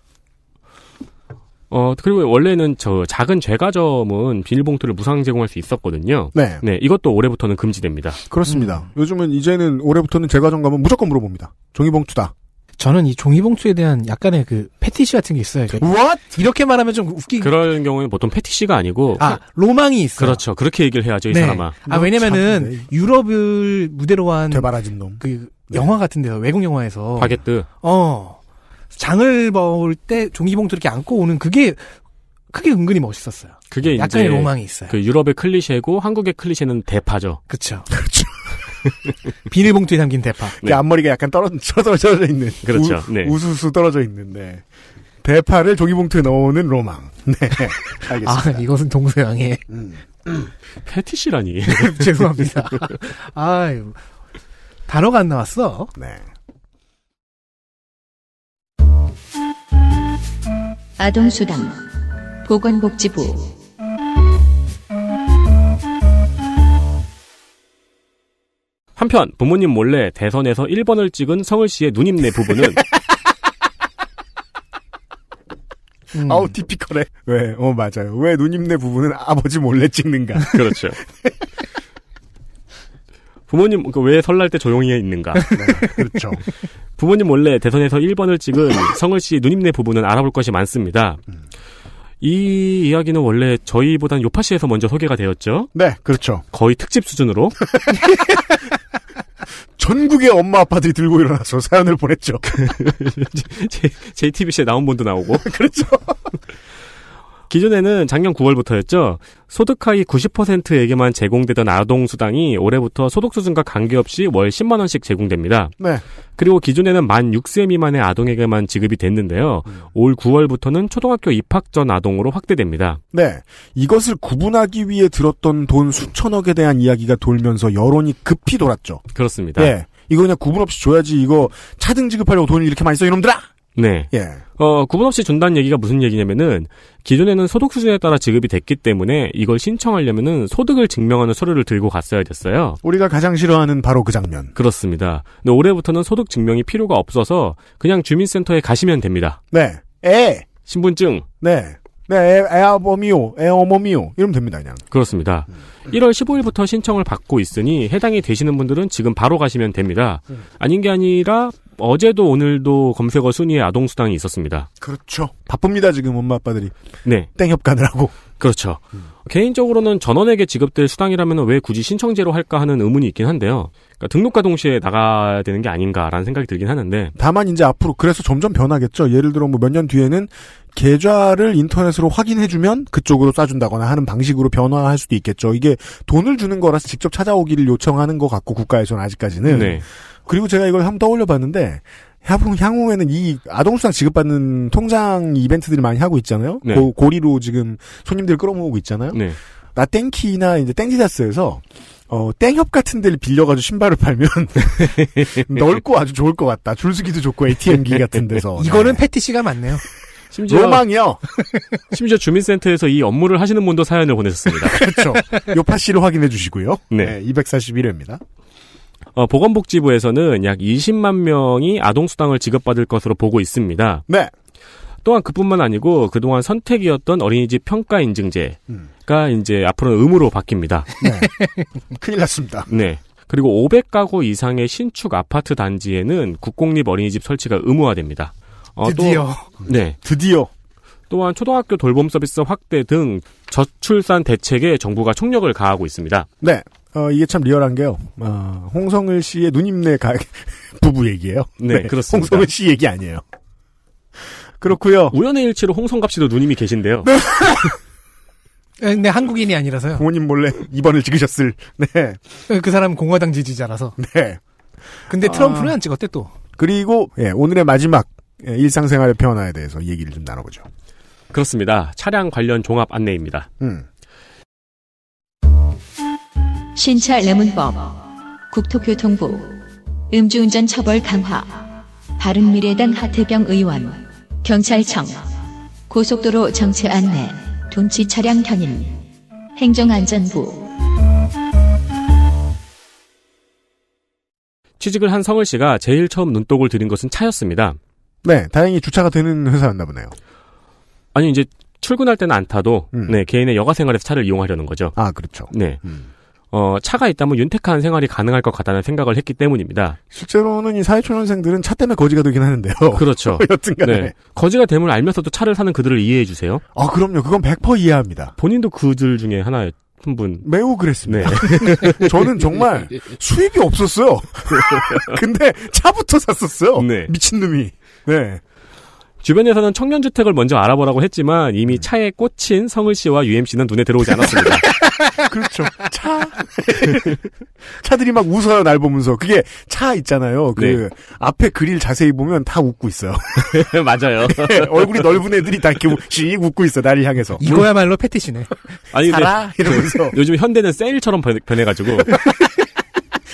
어, 그리고 원래는 저 작은 제과점은 비닐봉투를 무상 제공할 수 있었거든요. 네. 네, 이것도 올해부터는 금지됩니다. 그렇습니다. 음. 요즘은 이제는 올해부터는 제과점 가면 무조건 물어봅니다. 종이봉투다. 저는 이 종이봉투에 대한 약간의 그 패티시 같은 게 있어요. 그러니까 이렇게 말하면 좀 웃기. 그런 경우에 보통 패티시가 아니고 아 로망이 있어요. 그렇죠. 그렇게 얘기를 해야죠 이 네. 사람아. 아 왜냐면은 참, 네. 유럽을 무대로 한 되바라진 놈. 그 네. 영화 같은데요. 외국 영화에서 바게트. 어 장을 볼때 종이봉투 이렇게 안고 오는 그게 크게 은근히 멋있었어요. 그게 약간의 로망이 있어요. 그 유럽의 클리셰고 한국의 클리셰는 대파죠. 그렇죠. 그렇죠. 비닐봉투에 담긴 대파. 네. 앞머리가 약간 떨어져, 떨어져 있는. 그렇죠. 우, 네. 우수수 떨어져 있는데. 대파를 종이봉투에 넣는 어 로망. 네. 알겠습니다. 아, 이것은 동서양의. 음. 패티시라니. 네, 죄송합니다. 아 단어가 안 나왔어. 네. 아동수당. 보건복지부. 한편 부모님 몰래 대선에서 1번을 찍은 성을 씨의 누님네 부부는 음. 아우 디피컬해 왜? 어 맞아요. 왜 누님네 부부는 아버지 몰래 찍는가? 그렇죠. 부모님 그 왜 설날 때 조용히 해 있는가? 네, 그렇죠. 부모님 몰래 대선에서 1번을 찍은 성을 씨 누님네 부부는 알아볼 것이 많습니다. 음. 이 이야기는 원래 저희보단 요파시에서 먼저 소개가 되었죠? 네, 그렇죠. 거의 특집 수준으로. 전국의 엄마 아빠들이 들고 일어나서 사연을 보냈죠. JTBC에 나온 분도 나오고. 그렇죠. 기존에는 작년 9월부터였죠. 소득하위 90%에게만 제공되던 아동수당이 올해부터 소득수준과 관계없이 월 10만원씩 제공됩니다. 네. 그리고 기존에는 만 6세 미만의 아동에게만 지급이 됐는데요. 올 9월부터는 초등학교 입학 전 아동으로 확대됩니다. 네. 이것을 구분하기 위해 들었던 돈 수천억에 대한 이야기가 돌면서 여론이 급히 돌았죠. 그렇습니다. 네. 이거 그냥 구분 없이 줘야지 이거 차등 지급하려고 돈을 이렇게 많이 써 이놈들아! 네. 예. 어, 구분 없이 준다는 얘기가 무슨 얘기냐면은 기존에는 소득 수준에 따라 지급이 됐기 때문에 이걸 신청하려면은 소득을 증명하는 서류를 들고 갔어야 됐어요. 우리가 가장 싫어하는 바로 그 장면. 그렇습니다. 근데 올해부터는 소득 증명이 필요가 없어서 그냥 주민센터에 가시면 됩니다. 네. 에. 신분증. 네. 네, 애, 아범이요 애어머미요. 이러면 됩니다, 그냥. 그렇습니다. 1월 음. 15일부터 신청을 받고 있으니 해당이 되시는 분들은 지금 바로 가시면 됩니다. 음. 아닌 게 아니라 어제도 오늘도 검색어 순위에 아동수당이 있었습니다. 그렇죠. 바쁩니다, 지금 엄마 아빠들이. 네. 땡협가느라고. 그렇죠. 음. 개인적으로는 전원에게 지급될 수당이라면 왜 굳이 신청제로 할까 하는 의문이 있긴 한데요. 그러니까 등록과 동시에 나가야 되는 게 아닌가라는 생각이 들긴 하는데. 다만 이제 앞으로 그래서 점점 변하겠죠. 예를 들어 뭐 몇 년 뒤에는 계좌를 인터넷으로 확인해주면 그쪽으로 쏴준다거나 하는 방식으로 변화할 수도 있겠죠. 이게 돈을 주는 거라서 직접 찾아오기를 요청하는 것 같고 국가에서는 아직까지는. 네. 그리고 제가 이걸 한번 떠올려 봤는데 향후, 에는이 아동수당 지급받는 통장 이벤트들을 많이 하고 있잖아요. 네. 고, 고리로 지금 손님들 끌어모으고 있잖아요. 네. 나 땡키나 이제 땡디다스에서 어, 땡협 같은 데를 빌려가지고 신발을 팔면 넓고 아주 좋을 것 같다. 줄수기도 좋고 ATM기 같은 데서. 이거는 네. 패티시가 맞네요 심지어 로망이요. 심지어 주민센터에서 이 업무를 하시는 분도 사연을 보내셨습니다. 그렇죠. 요파 씨를 확인해 주시고요. 네, 네 241회입니다. 어, 보건복지부에서는 약 20만 명이 아동수당을 지급받을 것으로 보고 있습니다. 네. 또한 그뿐만 아니고 그동안 선택이었던 어린이집 평가 인증제가 음. 이제 앞으로 의무로 바뀝니다. 네. 큰일 났습니다. 네. 그리고 500가구 이상의 신축 아파트 단지에는 국공립 어린이집 설치가 의무화됩니다. 어, 드디어. 또, 네. 드디어. 또한 초등학교 돌봄 서비스 확대 등 저출산 대책에 정부가 총력을 가하고 있습니다. 네. 어, 이게 참 리얼한 게요. 어, 홍성을 씨의 누님네 가, 부부 얘기예요. 네, 네, 그렇습니다. 홍성을 씨 얘기 아니에요. 그렇고요. 우연의 일치로 홍성갑 씨도 누님이 계신데요. 네. 네, 한국인이 아니라서요. 부모님 몰래 입원을 찍으셨을. 네. 네. 그 사람은 공화당 지지자라서. 네. 근데 아. 트럼프는 아... 안 찍었대 또. 그리고 예, 오늘의 마지막 예, 일상생활의 변화에 대해서 얘기를 좀 나눠보죠. 그렇습니다. 차량 관련 종합 안내입니다. 음. 신차 레몬법 국토교통부 음주운전 처벌 강화 바른미래당 하태경 의원 경찰청 고속도로 정체 안내 돈치 차량 견인 행정안전부 취직을 한 성을 씨가 제일 처음 눈독을 들인 것은 차였습니다. 네, 다행히 주차가 되는 회사였나 보네요. 아니 이제 출근할 때는 안 타도 음. 네 개인의 여가 생활에서 차를 이용하려는 거죠. 아 그렇죠. 네. 음. 어, 차가 있다면 윤택한 생활이 가능할 것 같다는 생각을 했기 때문입니다. 실제로는 이 사회초년생들은 차 때문에 거지가 되긴 하는데요. 그렇죠. 여튼간에. 네. 거지가 됨을 알면서도 차를 사는 그들을 이해해 주세요. 아, 그럼요. 그건 100% 이해합니다. 본인도 그들 중에 하나였 한 분. 매우 그랬습니다. 네. 저는 정말 수입이 없었어요. 근데 차부터 샀었어요. 네. 미친놈이. 네. 주변에서는 청년주택을 먼저 알아보라고 했지만 이미 음. 차에 꽂힌 성을 씨와 유엠 씨는 눈에 들어오지 않았습니다. 그렇죠. 차. 차들이 막 웃어요, 날 보면서. 그게 차 있잖아요. 그, 네. 앞에 그릴 자세히 보면 다 웃고 있어요. 맞아요. 얼굴이 넓은 애들이 다 이렇게 씩 웃고 있어, 나를 향해서. 이거야말로 패티시네. 아니, 살아? 그 이러면서. 요즘 현대는 세일처럼 변해가지고.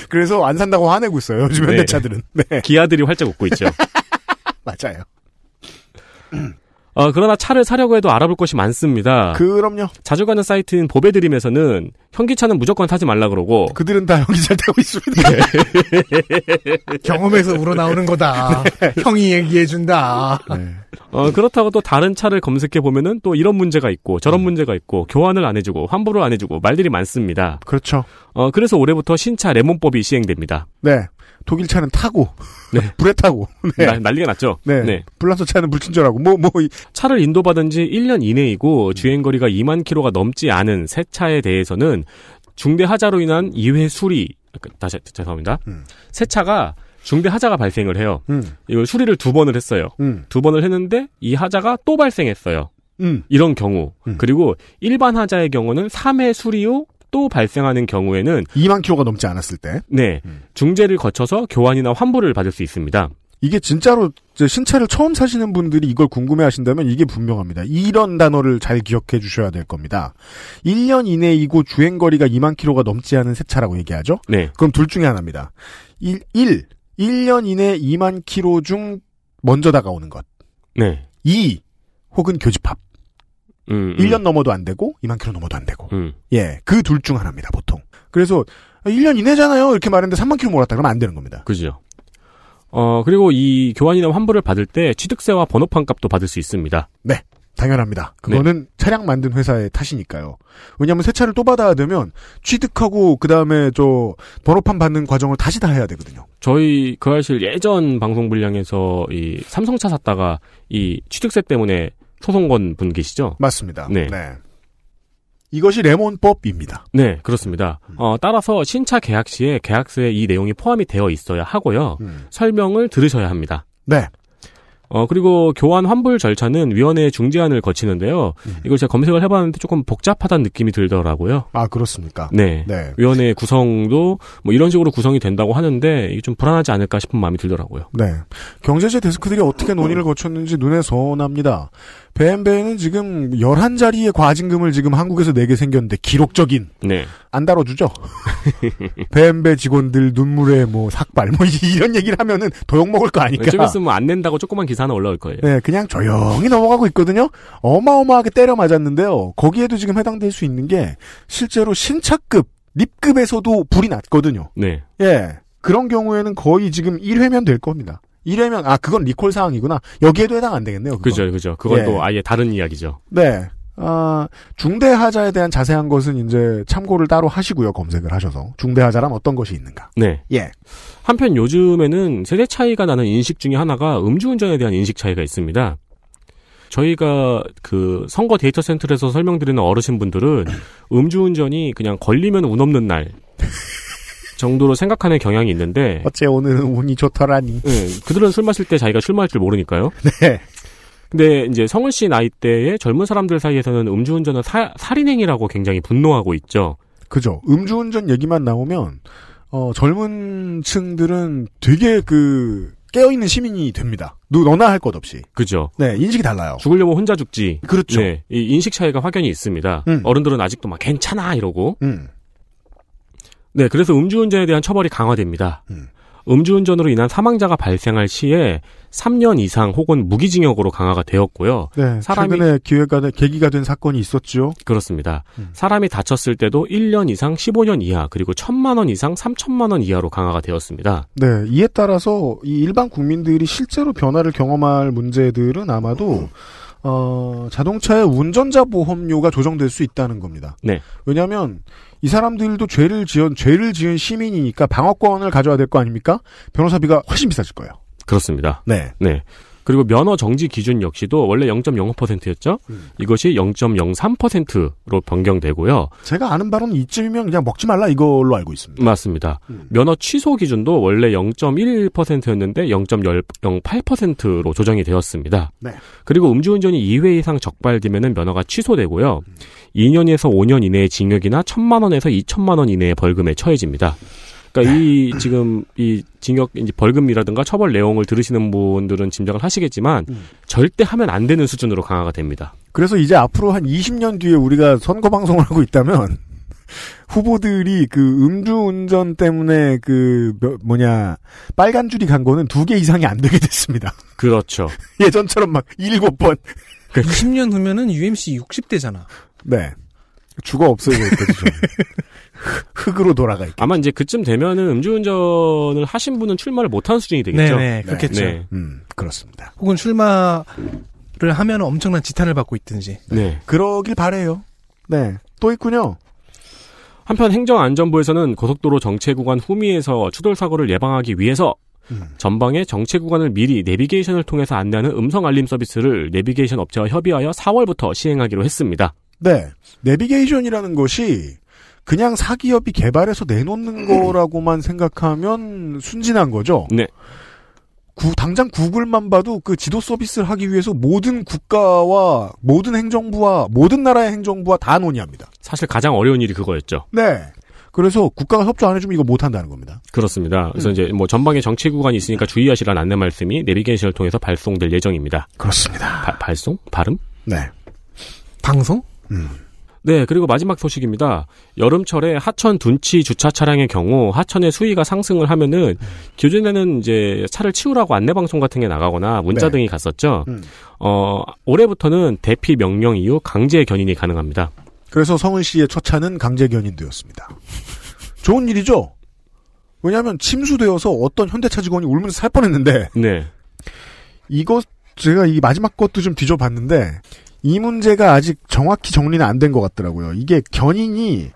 그래서 안 산다고 화내고 있어요, 요즘 현대차들은. 네. 네. 기아들이 활짝 웃고 있죠. 맞아요. 어, 그러나 차를 사려고 해도 알아볼 것이 많습니다. 그럼요. 자주 가는 사이트인 보배드림에서는 현기차는 무조건 타지 말라 그러고 그들은 다 현기차 타고 있습니다. 예. 경험에서 우러나오는 거다. 네. 형이 얘기해 준다. 네. 어, 그렇다고 또 다른 차를 검색해 보면은 또 이런 문제가 있고 저런 음. 문제가 있고 교환을 안 해주고 환불을 안 해주고 말들이 많습니다. 그렇죠. 어, 그래서 올해부터 신차 레몬법이 시행됩니다. 네. 독일 차는 타고 네. 불에 타고 네. 나, 난리가 났죠. 네. 네. 불란서 차는 불친절하고 뭐 뭐 차를 인도받은 지 1년 이내이고 음. 주행 거리가 2만 키로가 넘지 않은 새 차에 대해서는 중대 하자로 인한 2회 수리 아, 그, 다시 죄송합니다. 음. 새 차가 중대 하자가 발생을 해요. 음. 이걸 수리를 두 번을 했어요. 음. 두 번을 했는데 이 하자가 또 발생했어요. 음. 이런 경우 음. 그리고 일반 하자의 경우는 3회 수리 후 또 발생하는 경우에는 2만 킬로가 넘지 않았을 때, 네 음. 중재를 거쳐서 교환이나 환불을 받을 수 있습니다. 이게 진짜로 신차를 처음 사시는 분들이 이걸 궁금해 하신다면 이게 분명합니다. 이런 단어를 잘 기억해 주셔야 될 겁니다. 1년 이내이고 주행거리가 2만 킬로가 넘지 않은 새 차라고 얘기하죠? 네. 그럼 둘 중에 하나입니다. 1, 1. 1년 이내 2만 키로 중 먼저 다가오는 것. 네. 2. 혹은 교집합. 음, 음. 1년 넘어도 안 되고 2만 키로 넘어도 안 되고. 음. 예. 그 둘 중 하나입니다, 보통. 그래서 1년 이내잖아요. 이렇게 말했는데 3만 키로 몰았다 그러면 안 되는 겁니다. 그죠. 어, 그리고 이 교환이나 환불을 받을 때 취득세와 번호판 값도 받을 수 있습니다. 네. 당연합니다. 그거는 네. 차량 만든 회사의 탓이니까요. 왜냐하면 새 차를 또 받아야 되면 취득하고 그 다음에 저 번호판 받는 과정을 다시 다 해야 되거든요. 저희 그 사실 예전 방송 분량에서 이 삼성차 샀다가 이 취득세 때문에 소송 건분 계시죠? 맞습니다. 네. 네. 이것이 레몬법입니다. 네, 그렇습니다. 음. 어, 따라서 신차 계약 시에 계약서에 이 내용이 포함이 되어 있어야 하고요. 음. 설명을 들으셔야 합니다. 네. 어, 그리고 교환 환불 절차는 위원회의 중재안을 거치는데요. 음. 이걸 제가 검색을 해봤는데 조금 복잡하다는 느낌이 들더라고요. 아, 그렇습니까? 네. 네. 위원회 구성도 뭐 이런 식으로 구성이 된다고 하는데 이게 좀 불안하지 않을까 싶은 마음이 들더라고요. 네. 경제제 데스크들이 어떻게 논의를 거쳤는지 눈에 선합니다. 베앤베는 지금 1 1 자리의 과징금을 지금 한국에서 내게 생겼는데 기록적인. 네. 안 다뤄주죠. 뱀배 직원들 눈물에 뭐 삭발 뭐 이런 얘기를 하면은 도용 먹을 거 아니까. 좀 있으면 안 낸다고 조그만 기사 하나 올라올 거예요. 네, 그냥 조용히 넘어가고 있거든요. 어마어마하게 때려 맞았는데요. 거기에도 지금 해당될 수 있는 게 실제로 신차급 립급에서도 불이 났거든요. 네. 예. 그런 경우에는 거의 지금 1회면 될 겁니다. 1회면 아 그건 리콜 사항이구나. 여기에도 해당 안 되겠네요. 그건. 그죠, 그죠. 그건 예. 또 아예 다른 이야기죠. 네. 아, 중대하자에 대한 자세한 것은 이제 참고를 따로 하시고요. 검색을 하셔서. 중대하자란 어떤 것이 있는가. 네. 예. 한편 요즘에는 세대 차이가 나는 인식 중에 하나가 음주운전에 대한 인식 차이가 있습니다. 저희가 그 선거 데이터 센터에서 설명드리는 어르신분들은 음주운전이 그냥 걸리면 운 없는 날. 정도로 생각하는 경향이 있는데 어째 오늘은 운이 좋더라니. 네, 그들은 술 마실 때 자기가 술 마실 줄 모르니까요. 네. 근데 이제 성훈 씨 나이 대의 젊은 사람들 사이에서는 음주운전은 사, 살인행위라고 굉장히 분노하고 있죠. 그죠. 음주운전 얘기만 나오면 어, 젊은 층들은 되게 그 깨어있는 시민이 됩니다. 누, 너나 할 것 없이. 그죠. 네, 인식이 달라요. 죽으려면 혼자 죽지. 그렇죠. 네, 이 인식 차이가 확연히 있습니다. 음. 어른들은 아직도 막 괜찮아 이러고. 음. 네, 그래서 음주운전에 대한 처벌이 강화됩니다. 음. 음주운전으로 인한 사망자가 발생할 시에 3년 이상 혹은 무기징역으로 강화가 되었고요. 네, 사람이 최근에 기회가 계기가 된 사건이 있었죠. 그렇습니다. 음. 사람이 다쳤을 때도 1년 이상 15년 이하 그리고 1천만 원 이상 3천만 원 이하로 강화가 되었습니다. 네, 이에 따라서 이 일반 국민들이 실제로 변화를 경험할 문제들은 아마도 어, 자동차의 운전자 보험료가 조정될 수 있다는 겁니다. 네. 왜냐하면 이 사람들도 죄를 지은 죄를 지은 시민이니까 방어권을 가져야 될 거 아닙니까? 변호사비가 훨씬 비싸질 거예요. 그렇습니다. 네. 네. 그리고 면허 정지 기준 역시도 원래 0.05%였죠. 음. 이것이 0.03%로 변경되고요. 제가 아는 바로는 이쯤이면 그냥 먹지 말라 이걸로 알고 있습니다. 맞습니다. 음. 면허 취소 기준도 원래 0.11%였는데 0.08%로 조정이 되었습니다. 네. 그리고 음주운전이 2회 이상 적발되면 면허가 취소되고요. 음. 2년에서 5년 이내의 징역이나 1천만 원에서 2천만 원 이내의 벌금에 처해집니다. 그러니까 이 지금 이 징역 이제 벌금이라든가 처벌 내용을 들으시는 분들은 짐작을 하시겠지만 음. 절대 하면 안 되는 수준으로 강화가 됩니다. 그래서 이제 앞으로 한 20년 뒤에 우리가 선거 방송을 하고 있다면 후보들이 그 음주운전 때문에 그 뭐냐 빨간 줄이 간 거는 두 개 이상이 안 되게 됐습니다. 그렇죠. 예전처럼 막 일곱 번. 20년 그러니까 후면은 UMC 60대잖아. 네. 주가 없어져 있겠죠. 흙으로 돌아가 있겠 아마 이제 그쯤 되면은 음주운전을 하신 분은 출마를 못한 수준이 되겠죠. 네네, 네, 그렇겠죠. 네. 음, 그렇습니다. 혹은 출마를 하면 엄청난 지탄을 받고 있든지. 네. 그러길 바래요. 네. 또 있군요. 한편 행정안전부에서는 고속도로 정체 구간 후미에서 추돌 사고를 예방하기 위해서 음. 전방에 정체 구간을 미리 내비게이션을 통해서 안내하는 음성 알림 서비스를 내비게이션 업체와 협의하여 4월부터 시행하기로 했습니다. 네. 내비게이션이라는 것이 그냥 사기업이 개발해서 내놓는 거라고만 생각하면 순진한 거죠. 네. 구, 당장 구글만 봐도 그 지도 서비스를 하기 위해서 모든 국가와 모든 행정부와 모든 나라의 행정부와 다 논의합니다. 사실 가장 어려운 일이 그거였죠. 네. 그래서 국가가 협조 안 해주면 이거 못 한다는 겁니다. 그렇습니다. 그래서 음. 이제 뭐 전방에 정치 구간이 있으니까 주의하시라는 안내 말씀이 내비게이션을 통해서 발송될 예정입니다. 그렇습니다. 바, 발송? 발음? 네. 방송? 네, 그리고 마지막 소식입니다. 여름철에 하천 둔치 주차 차량의 경우 하천의 수위가 상승을 하면은 음. 기존에는 이제 차를 치우라고 안내 방송 같은 게 나가거나 문자 네. 등이 갔었죠. 음. 어, 올해부터는 대피 명령 이후 강제 견인이 가능합니다. 그래서 성은 씨의 초차는 강제 견인되었습니다. 좋은 일이죠. 왜냐하면 침수되어서 어떤 현대차 직원이 울면서 살 뻔했는데. 네. 이것 제가 이 마지막 것도 좀 뒤져봤는데 이 문제가 아직 정확히 정리는 안 된 것 같더라고요. 이게 견인이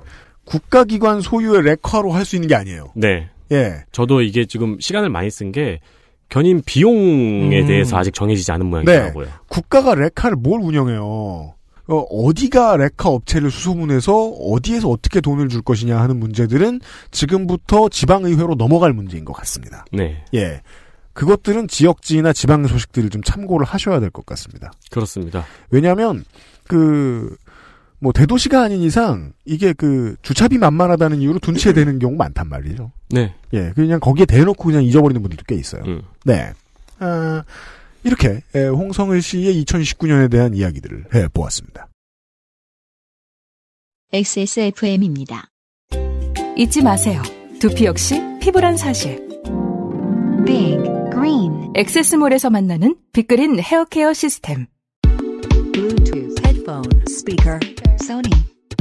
국가기관 소유의 레커로 할 수 있는 게 아니에요. 네. 예. 저도 이게 지금 시간을 많이 쓴 게 견인 비용에 음. 대해서 아직 정해지지 않은 네. 모양이더라고요. 네. 국가가 레카를 뭘 운영해요? 어, 어디가 레카 업체를 수소문해서 어디에서 어떻게 돈을 줄 것이냐 하는 문제들은 지금부터 지방의회로 넘어갈 문제인 것 같습니다. 네. 예. 그것들은 지역지나 지방 소식들을 좀 참고를 하셔야 될 것 같습니다. 그렇습니다. 왜냐하면 그 뭐 대도시가 아닌 이상 이게 그 주차비 만만하다는 이유로 둔치에 되는 경우 많단 말이죠. 네. 예, 그 그냥 거기에 대놓고 그냥 잊어버리는 분들도 꽤 있어요. 음. 네. 아, 이렇게 예, 홍성을 씨의 2019년에 대한 이야기들을 해 보았습니다. XSFM입니다. 잊지 마세요. 두피 역시 피부란 사실. big green 엑세스몰에서 만나는 빅그린 헤어케어 시스템 Bluetooth headphone speaker Sony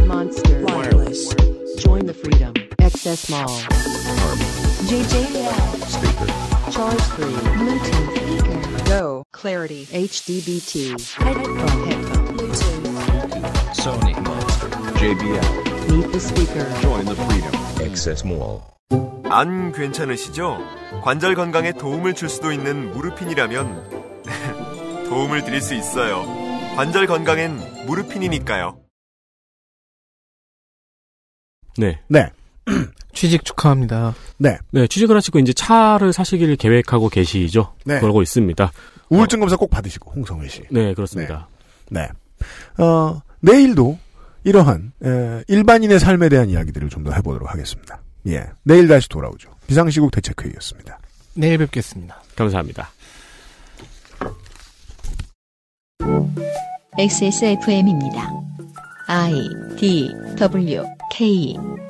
Monster wireless Join the freedom XS Mall JJL speaker Charge 3 Bluetooth speaker Go Clarity HDBT headphone headphone Bluetooth Sony Monster JBL Meet the speaker Join the freedom Excess Mall 안 괜찮으시죠? 관절 건강에 도움을 줄 수도 있는 무르핀이라면 도움을 드릴 수 있어요. 관절 건강엔 무르핀이니까요. 네. 네. 취직 축하합니다. 네. 네, 취직을 하시고 이제 차를 사시길 계획하고 계시죠? 네. 그러고 있습니다. 우울증 검사 꼭 받으시고 홍성회 씨. 네, 그렇습니다. 네. 네. 어, 내일도 이러한 에, 일반인의 삶에 대한 이야기들을 좀 더 해보도록 하겠습니다. 예. 내일 다시 돌아오죠. 비상시국 대책회의였습니다. 내일 뵙겠습니다. 감사합니다. XSFM입니다. I D W K